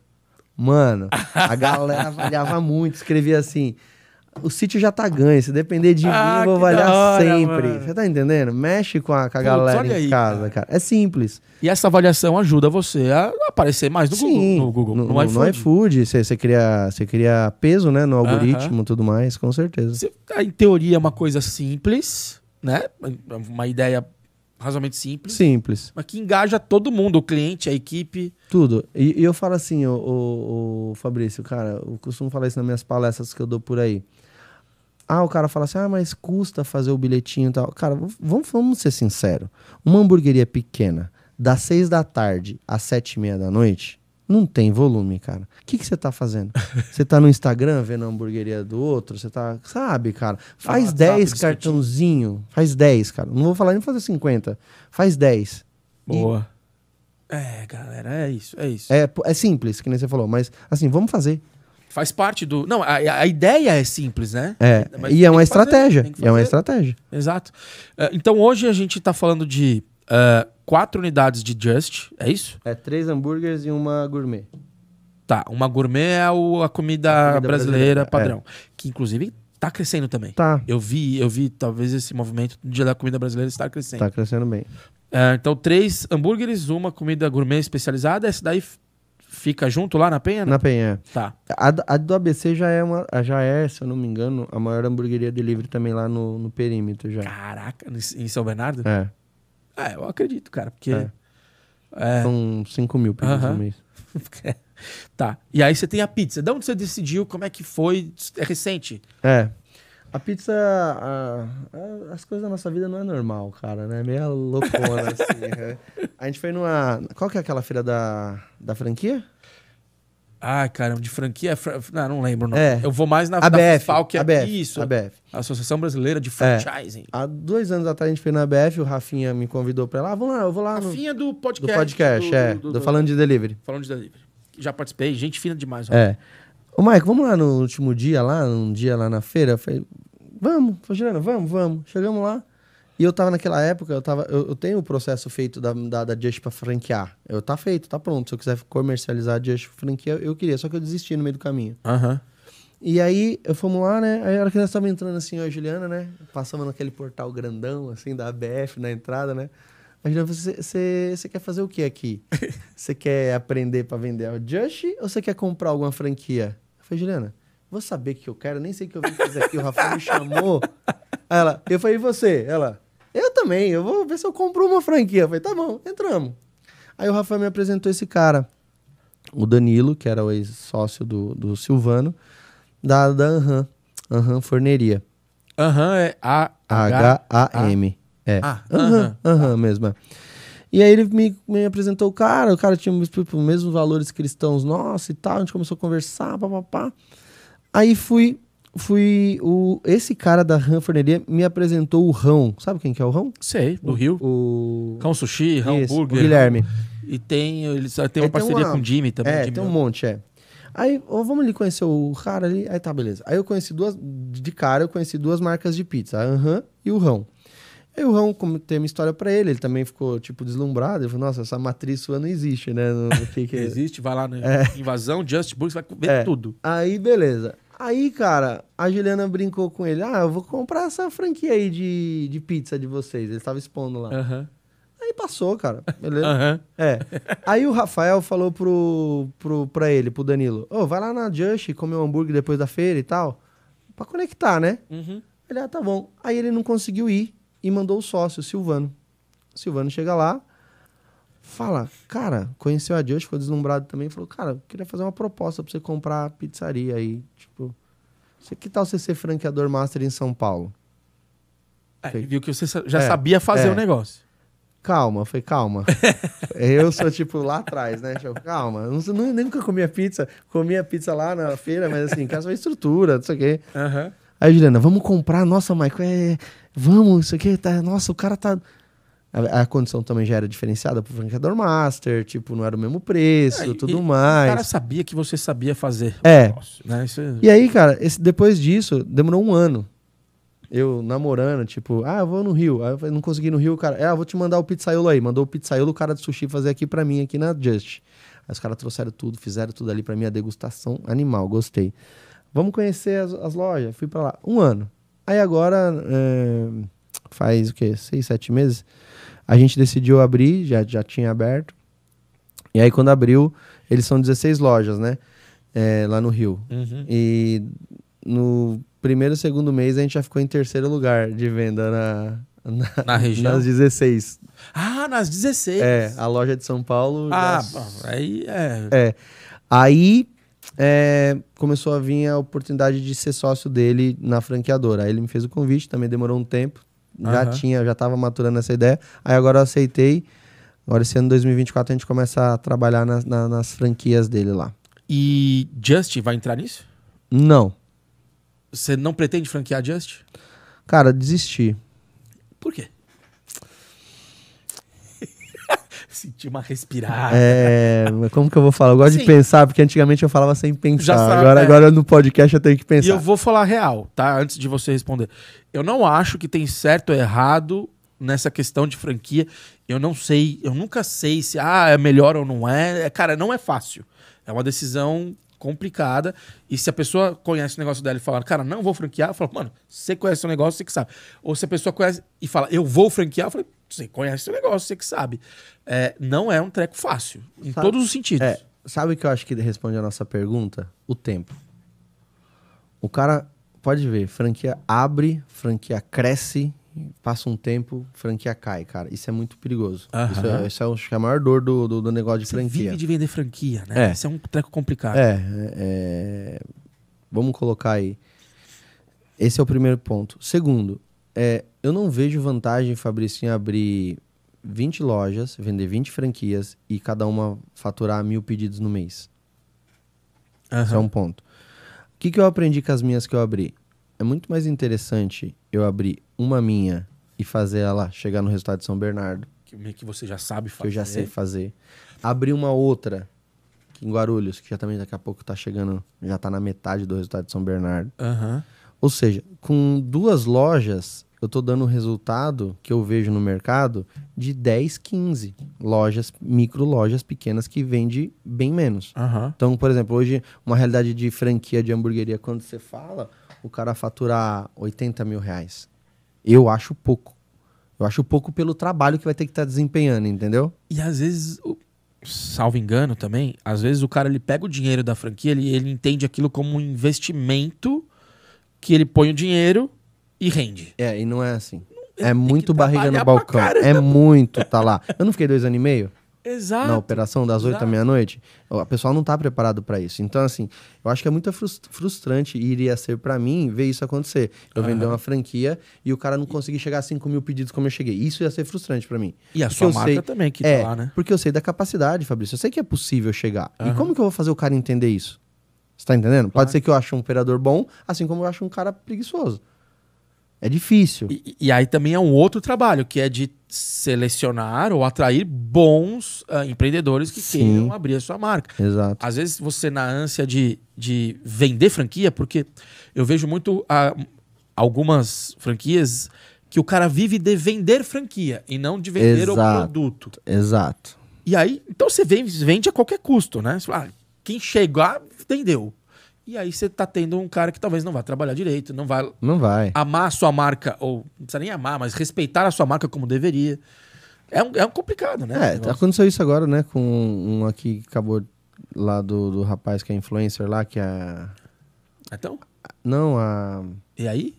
Mano, a galera avaliava muito, escrevia assim: o sítio já tá ganho. Se depender de ah, mim, eu ah, vou avaliar hora, sempre. Mano. Você tá entendendo? Mexe com a, com a galera em aí, casa, cara. cara. É simples. E essa avaliação ajuda você a aparecer mais no Sim, Google, no, Google, no, no iFood. No iFood, você, cria, você cria peso, né? No algoritmo e uh -huh. tudo mais, com certeza. Ah, em teoria é uma coisa simples, né? É uma ideia razoavelmente simples. Simples. Mas que engaja todo mundo, o cliente, a equipe. Tudo. E, e eu falo assim, o, o, o Fabrício, cara, eu costumo falar isso nas minhas palestras que eu dou por aí. Ah, o cara fala assim, ah, mas custa fazer o bilhetinho e tal. Cara, vamos, vamos ser sinceros. Uma hamburgueria pequena, das seis da tarde às sete e meia da noite, não tem volume, cara. O que, você tá fazendo? Você tá no Instagram vendo a hamburgueria do outro? Você tá. Sabe, cara? Faz ah, 10 cartãozinho. Discutir. Faz 10, cara. Não vou falar nem fazer 50. Faz 10. Boa. E... É, galera, é isso, é isso. É, é simples, que nem você falou, mas assim, vamos fazer. Faz parte do. Não, a, a ideia é simples, né? É. Mas é e é uma estratégia. é uma estratégia. Exato. É, então hoje a gente está falando de uh, quatro unidades de Just, é isso? É três hambúrgueres e uma gourmet. Tá, uma gourmet é o, a, comida a, comida brasileira, brasileira padrão. É. Que inclusive tá crescendo também. Tá. Eu vi, eu vi talvez esse movimento do dia da comida brasileira estar crescendo. Tá crescendo bem. Uh, então, três hambúrgueres, uma comida gourmet especializada. Essa daí Fica junto lá na Penha? Na Penha, é. Tá. A, a, do ABC já é, uma, já é, se eu não me engano, a maior hamburgueria delivery também lá no, no perímetro já. Caraca, em São Bernardo? É. É, eu acredito, cara, porque... É. É... São 5 mil pedidos uh -huh. no mês. tá. E aí você tem a pizza. De onde você decidiu? Como é que foi? É recente? É. A pizza. A, a, as coisas da nossa vida não é normal, cara, né? É Meia loucona, assim. Né? A gente foi numa. Qual que é aquela feira da, da franquia? Ah, cara, de franquia. Não, não lembro, não. É. Eu vou mais na ABF, FAL, que é ABF, isso. ABF. Associação Brasileira de é. Franchising. É. Há dois anos atrás a gente foi na ABF, o Rafinha me convidou pra lá. vamos lá, eu vou lá. Rafinha do podcast. Do podcast, do, é. Do, do, falando de delivery. Falando de delivery. Já participei, gente fina demais. Ó. É. Ô, Maico, vamos lá no último dia, lá, um dia lá na feira. Eu falei, vamos, Juliana, vamos, vamos. Chegamos lá. E eu tava naquela época, eu, tava, eu, eu tenho o processo feito da, da, da Just pra franquear. Eu, tá feito, tá pronto. Se eu quiser comercializar a Just franquia, eu, queria. Só que eu desisti no meio do caminho. Uhum. E aí, eu fomos lá, né? Aí a hora que nós tava entrando assim, ó, a Juliana, né? Passamos naquele portal grandão, assim, da ABF na entrada, né? A Juliana falou: você quer fazer o que aqui? Você quer aprender para vender a Just ou você quer comprar alguma franquia? Eu falei, Juliana, vou saber o que eu quero, nem sei o que eu vim fazer aqui. O Rafael me chamou. Aí ela, eu falei, e você? Ela, eu também, eu vou ver se eu compro uma franquia. Eu falei, tá bom, entramos. Aí o Rafael me apresentou esse cara, o Danilo, que era o ex-sócio do, do Silvano, da, da Anhan, Anhan Forneria. Anhan é A... H-A-M. É, Anhan, ah, Anhan tá. mesmo, é. e aí ele me, me, apresentou o cara, o cara tinha os tipo, mesmos valores cristãos nossos e tal, a gente começou a conversar, papapá. Pá, pá. Aí fui fui o esse cara da Ram Forneria me apresentou o Rão. Sabe quem que é o Rão? Sei, do o, Rio. O Rão Sushi, Rão Esse, Burger. O Guilherme. E tem eles ah, tem é, uma é, parceria tem uma, com o Jimmy também. É, Jimmy tem um monte, é. Aí, vamos ali conhecer o cara ali. Aí tá, beleza. Aí eu conheci duas. De cara, eu conheci duas marcas de pizza, a Anhan e o Rão. Aí o Rão tem uma história para ele, ele também ficou, tipo, deslumbrado. Ele falou, nossa, essa matriz sua não existe, né? Não, que que... É. existe, vai lá na é. invasão, Just Books, vai comer é. tudo. Aí, beleza. Aí, cara, a Juliana brincou com ele. Ah, eu vou comprar essa franquia aí de, de pizza de vocês. Ele estava expondo lá. Uhum. Aí passou, cara. Beleza? Uhum. É. Aí o Rafael falou pro, pro, pra ele, pro Danilo: Ô, oh, vai lá na Just comer um hambúrguer depois da feira e tal. Pra conectar, né? Uhum. Ele, ah, tá bom. Aí ele não conseguiu ir e mandou o sócio, o Silvano. O Silvano chega lá, fala, cara, conheceu a Deus, ficou deslumbrado também, falou, cara, queria fazer uma proposta pra você comprar pizzaria aí, tipo, você, que tal você ser franqueador master em São Paulo? É, falei, viu que você já é, sabia fazer é. o negócio. Calma, foi calma. eu sou tipo lá atrás, né? Tipo, calma, eu não, nunca comia pizza, comia pizza lá na feira, mas assim, casa estrutura, não sei o quê. Uhum. Aí, Juliana, vamos comprar, nossa, Michael, é, vamos, isso aqui tá, nossa, o cara tá a, a, condição também já era diferenciada pro franqueador master, tipo, não era o mesmo preço, é, tudo mais. O cara sabia que você sabia fazer. É. Nossa, né? é... E aí, cara, esse, depois disso, demorou um ano. Eu namorando, tipo, ah, eu vou no Rio. Aí eu não consegui no Rio, o cara. Ah, vou te mandar o pizzaiolo aí. Mandou o pizzaiolo, o cara de sushi fazer aqui para mim, aqui na Just. Aí os caras trouxeram tudo, fizeram tudo ali para mim, a degustação animal, gostei. Vamos conhecer as, as lojas. Fui para lá. Um ano. Aí agora, é, faz o quê? Seis, sete meses? A gente decidiu abrir, já, já tinha aberto. E aí, quando abriu, eles são 16 lojas, né? É, lá no Rio. Uhum. E no primeiro, segundo mês, a gente já ficou em terceiro lugar de venda na, na, na, região? Nas 16. Ah, nas 16. É, a loja de São Paulo. Ah, aí é. é. Aí é, começou a vir a oportunidade de ser sócio dele na franqueadora. Aí ele me fez o convite, também demorou um tempo já uhum. tinha, já estava maturando essa ideia. Aí agora eu aceitei. Agora esse ano 2024 a gente começa a trabalhar nas, nas franquias dele lá. E Just vai entrar nisso? Não. Você não pretende franquear Just? Cara, desisti. Por quê? sentir uma respirada. É, como que eu vou falar? Eu gosto Sim. de pensar, porque antigamente eu falava sem pensar. Sabe, agora, é. agora no podcast eu tenho que pensar. E eu vou falar real, tá? Antes de você responder. Eu não acho que tem certo ou errado nessa questão de franquia. Eu não sei, eu nunca sei se ah, é melhor ou não é. é cara, não é fácil. É uma decisão complicada. E se a pessoa conhece o negócio dela e fala, cara, não vou franquear, eu falo, mano, você conhece o negócio, você que sabe. Ou se a pessoa conhece e fala, eu vou franquear, eu você conhece o negócio, você que sabe. É, não é um treco fácil, em sabe, todos os sentidos. É, sabe o que eu acho que responde a nossa pergunta? O tempo. O cara, pode ver, franquia abre, franquia cresce passa um tempo, franquia cai, cara. Isso é muito perigoso. Uhum. Isso, é, isso é, acho que é a maior dor do, do, do negócio de Você franquia. vive de vender franquia, né? É. Isso é um treco complicado. É, é, é Vamos colocar aí. Esse é o primeiro ponto. Segundo, é, eu não vejo vantagem, Fabrício, em abrir 20 lojas, vender 20 franquias e cada uma faturar mil pedidos no mês. Uhum. Esse é um ponto. O que, que eu aprendi com as minhas que eu abri? É muito mais interessante eu abrir uma minha e fazer ela chegar no resultado de São Bernardo. Que meio que você já sabe fazer. Que eu já sei fazer. Abrir uma outra em Guarulhos, que já também daqui a pouco tá chegando, já tá na metade do resultado de São Bernardo. Uhum. Ou seja, com duas lojas, eu tô dando o resultado que eu vejo no mercado de 10, 15 lojas, micro lojas pequenas que vende bem menos. Uhum. Então, por exemplo, hoje, uma realidade de franquia de hamburgueria, quando você fala, o cara faturar 80 mil reais. Eu acho pouco. Eu acho pouco pelo trabalho que vai ter que estar tá desempenhando, entendeu? E às vezes, salvo engano também, às vezes o cara ele pega o dinheiro da franquia, ele, ele entende aquilo como um investimento que ele põe o dinheiro e rende. É, e não é assim. é muito barriga no balcão. É muito, tá lá. Eu não fiquei dois anos e meio? Exato. na operação das oito da meia-noite. A pessoa não está preparado para isso. Então, assim, eu acho que é muito frustrante e iria ser para mim ver isso acontecer. Eu uhum. vender uma franquia e o cara não conseguir chegar a 5 mil pedidos como eu cheguei. Isso ia ser frustrante para mim. E a porque sua marca sei... também que tá é, tá lá, né? Porque eu sei da capacidade, Fabrício. Eu sei que é possível chegar. Uhum. E como que eu vou fazer o cara entender isso? Você tá entendendo? Claro. Pode ser que eu ache um operador bom, assim como eu acho um cara preguiçoso. É difícil. E, e, aí também é um outro trabalho, que é de selecionar ou atrair bons uh, empreendedores que Sim. queiram abrir a sua marca. Exato. Às vezes você, na ânsia de, de vender franquia, porque eu vejo muito ah, algumas franquias que o cara vive de vender franquia e não de vender exato, o produto. Exato. E aí, então você vende, vende a qualquer custo, né? ah, quem chegar, vendeu. E aí você tá tendo um cara que talvez não vá trabalhar direito, não vai, não vai. amar a sua marca, ou não precisa nem amar, mas respeitar a sua marca como deveria. É um, é um complicado, né? É, aconteceu isso agora, né? Com um aqui que acabou lá do, do rapaz que é influencer lá, que é a. Então? Não, a. E aí?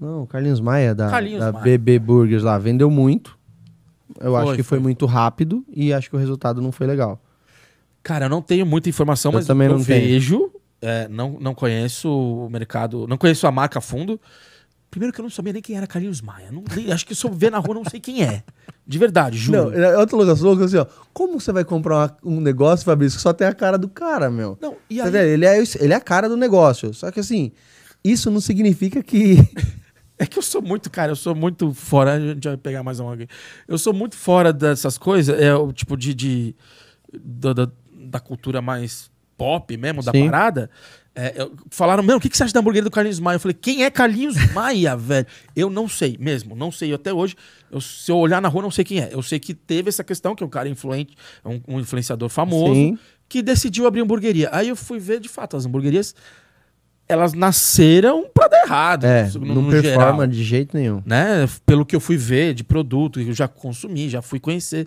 Não, o Carlinhos Maia da, Carlinhos da Maia. BB Burgers lá vendeu muito. Eu foi, acho que foi, foi muito rápido e acho que o resultado não foi legal. Cara, eu não tenho muita informação, eu mas também eu não vejo tenho. É, não, não conheço o mercado, não conheço a marca a fundo. Primeiro que eu não sabia nem quem era Carlinhos Maia. Não, acho que se eu ver na rua, não sei quem é. De verdade, juro. Não, é outro lugar louco assim, ó. Como você vai comprar um negócio, Fabrício, que só tem a cara do cara, meu? Não, e tá aí... Ele é, ele é a cara do negócio. Só que assim, isso não significa que. É que eu sou muito, cara, eu sou muito fora. A gente vai pegar mais uma alguém. Eu sou muito fora dessas coisas, é o tipo de. de da, da, da cultura mais pop mesmo, da Sim. parada, é, eu, falaram, mano, o que, que você acha da hamburgueria do Carlinhos Maia? Eu falei, quem é Carlinhos Maia, velho? Eu não sei mesmo, não sei. Eu, até hoje, eu, se eu olhar na rua, não sei quem é. Eu sei que teve essa questão, que é um cara influente, é um, um influenciador famoso, Sim. que decidiu abrir hamburgueria. Aí eu fui ver, de fato, as hamburguerias elas nasceram para dar errado. É, no, não no performa geral, de jeito nenhum. Né? Pelo que eu fui ver de produto, eu já consumi, já fui conhecer.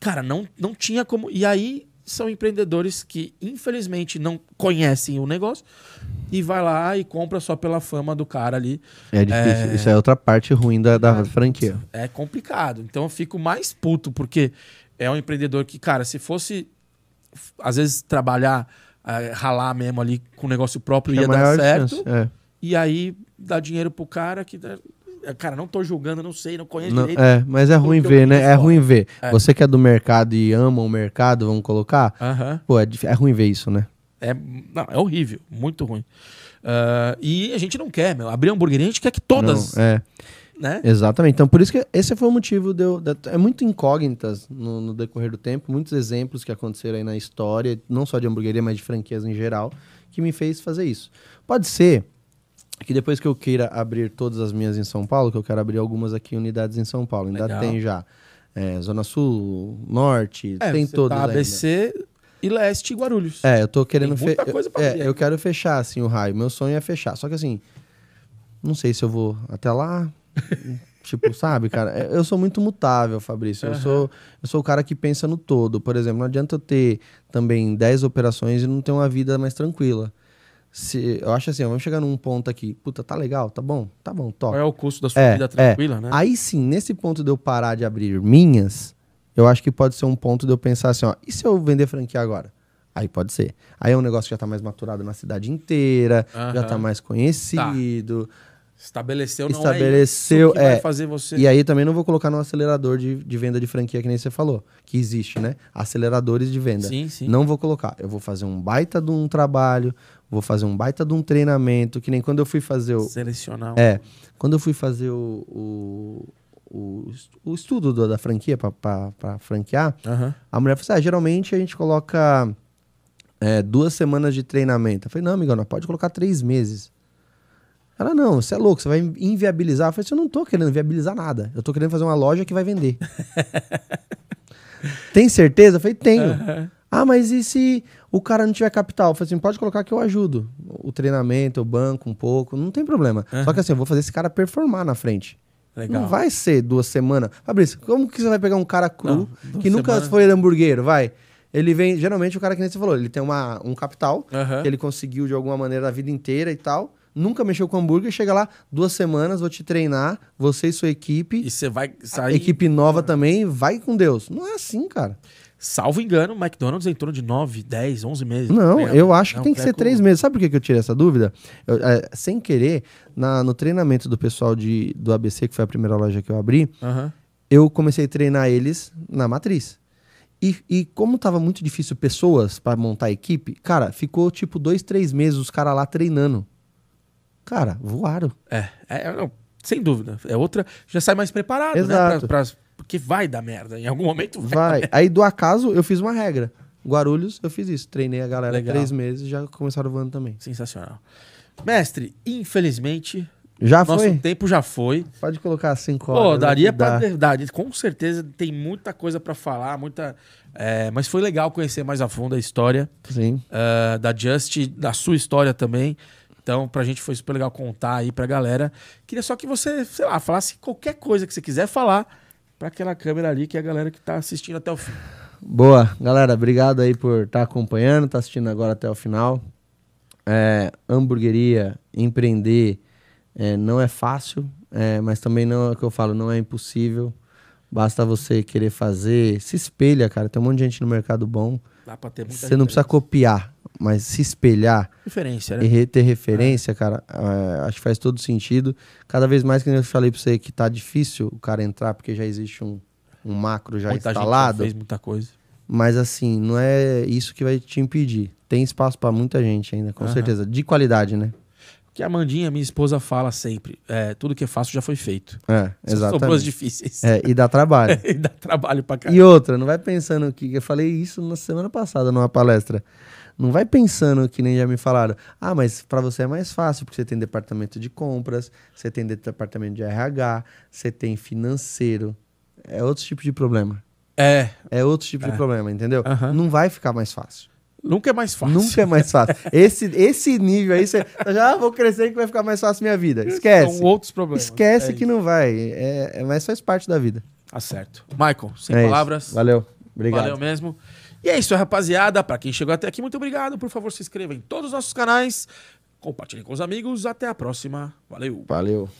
Cara, não, não tinha como. E aí são empreendedores que infelizmente não conhecem o negócio e vai lá e compra só pela fama do cara ali. É difícil. É... Isso é outra parte ruim da, da é, franquia. É complicado. Então eu fico mais puto porque é um empreendedor que, cara, se fosse às vezes trabalhar, é, ralar mesmo ali com o negócio próprio, ia dar certo. Chance, é. E aí dá dinheiro pro cara que ah, cara, não tô julgando, não sei, não conheço não, direito. É, mas é ruim ver, né? É ruim é. ver. É. Você que é do mercado e ama o mercado, vamos colocar? Uh -huh. Pô, é, é ruim ver isso, né? É, não, é horrível, muito ruim. Uh, e a gente não quer, meu. Abrir hamburgueria, a gente quer que todas. Não, é. Né? Exatamente. Então, por isso que esse foi o motivo de eu. De, é muito incógnitas no, no, decorrer do tempo, muitos exemplos que aconteceram aí na história, não só de hamburgueria, mas de franquias em geral, que me fez fazer isso. Pode ser que depois que eu queira abrir todas as minhas em São Paulo, que eu quero abrir algumas aqui unidades em São Paulo, ainda Legal. tem já é, Zona Sul, Norte, é, tem todas tá ABC ainda. e Leste e Guarulhos. É, eu tô querendo fechar. É, eu quero fechar assim o raio. Meu sonho é fechar. Só que assim, não sei se eu vou até lá. tipo, sabe, cara? É, eu sou muito mutável, Fabrício. Uhum. Eu, sou, eu sou o cara que pensa no todo. Por exemplo, não adianta eu ter também 10 operações e não ter uma vida mais tranquila se eu acho assim, vamos chegar num ponto aqui, puta, tá legal, tá bom, tá bom, top. Qual é o custo da sua é, vida é. tranquila, é. né? Aí sim, nesse ponto de eu parar de abrir minhas, eu acho que pode ser um ponto de eu pensar assim, ó, e se eu vender franquia agora? Aí pode ser. Aí é um negócio que já tá mais maturado na cidade inteira, já tá mais conhecido. Tá. Estabeleceu, não é Estabeleceu, é, é fazer você... E aí também não vou colocar no acelerador de, de venda de franquia, que nem você falou, que existe, né? Aceleradores de venda. Sim, sim. Não vou colocar. Eu vou fazer um baita de um trabalho, vou fazer um baita de um treinamento, que nem quando eu fui fazer o. Selecionar. É. Quando eu fui fazer o, o o, estudo do, da franquia para franquear, uhum. a mulher falou assim: ah, geralmente a gente coloca é, duas semanas de treinamento. Eu falei, não, amigona, pode colocar três meses. Ela, não, você é louco, você vai inviabilizar. Eu falei assim, eu não tô querendo viabilizar nada. Eu tô querendo fazer uma loja que vai vender. Tem certeza? Eu falei, tenho. Uhum. Ah, mas e se o cara não tiver capital, assim, pode colocar que eu ajudo. O treinamento, o banco, um pouco, não tem problema. Uhum. Só que assim, eu vou fazer esse cara performar na frente. Legal. Não vai ser duas semanas. Fabrício, como que você vai pegar um cara cru não, que nunca semanas. foi hamburguero, vai? Ele vem, geralmente o cara que nem você falou, ele tem uma, um capital uhum. que ele conseguiu de alguma maneira a vida inteira e tal nunca mexeu com hambúrguer, chega lá, duas semanas, vou te treinar, você e sua equipe. E você vai sair. Equipe nova ah. também, vai com Deus. Não é assim, cara. Salvo engano, o McDonald's entrou é em torno de 9, 10, 11 meses. Não, né? eu acho que tem que é ser 3 meses. Sabe por que, eu tirei essa dúvida? Eu, é, sem querer, na, no treinamento do pessoal de, do ABC, que foi a primeira loja que eu abri, eu comecei a treinar eles na matriz. E, e como tava muito difícil pessoas para montar a equipe, cara, ficou tipo dois, três meses os caras lá treinando. Cara, voaram. É, é não, sem dúvida. É outra. Já sai mais preparado, Exato. né? Pra, pra porque vai dar merda. Em algum momento vai. vai. Aí do acaso eu fiz uma regra. Guarulhos, eu fiz isso. Treinei a galera Legal. três meses já começaram voando também. Sensacional. Mestre, infelizmente. Já nosso foi? tempo já foi. Pode colocar assim horas. Pô, daria pra. Daria, com certeza tem muita coisa para falar, muita. É, mas foi legal conhecer mais a fundo a história. Sim. Uh, da Just, da sua história também. Então, pra gente foi super legal contar aí pra galera. Queria só que você, sei lá, falasse qualquer coisa que você quiser falar para aquela câmera ali que é a galera que está assistindo até o fim. Boa, galera, obrigado aí por estar tá acompanhando, tá assistindo agora até o final. É, hamburgueria, empreender é, não é fácil, é, mas também não é o que eu falo, não é impossível. Basta você querer fazer, se espelha, cara. Tem um monte de gente no mercado bom. Dá pra ter muita Você não precisa copiar, mas se espelhar referência, né? e ter referência, é. cara, é, acho que faz todo sentido. Cada vez mais que eu falei para você que tá difícil o cara entrar porque já existe um, um macro já muita instalado. Gente já fez muita coisa. Mas assim, não é isso que vai te impedir. Tem espaço para muita gente ainda, com uhum. certeza, de qualidade, né? que a Mandinha, minha esposa, fala sempre: é, tudo que é fácil já foi feito. É, exatamente. São coisas difíceis. É, e dá trabalho. e dá trabalho pra caramba. E outra, não vai pensando que. Eu falei isso na semana passada numa palestra. Não vai pensando que nem já me falaram. Ah, mas para você é mais fácil, porque você tem departamento de compras, você tem departamento de RH, você tem financeiro. É outro tipo de problema. É. É outro tipo é. de problema, entendeu? Uhum. Não vai ficar mais fácil. Nunca é mais fácil. Nunca é mais fácil. esse, esse nível aí, você já ah, vou crescer que vai ficar mais fácil minha vida. Esquece. São outros problemas. Esquece é que isso. não vai. É, é, mas faz parte da vida. Tá certo. Michael, sem é palavras. Isso. Valeu. Obrigado. Valeu mesmo. E é isso, rapaziada. Para quem chegou até aqui, muito obrigado. Por favor, se inscreva em todos os nossos canais. Compartilhe com os amigos. Até a próxima. Valeu. Valeu.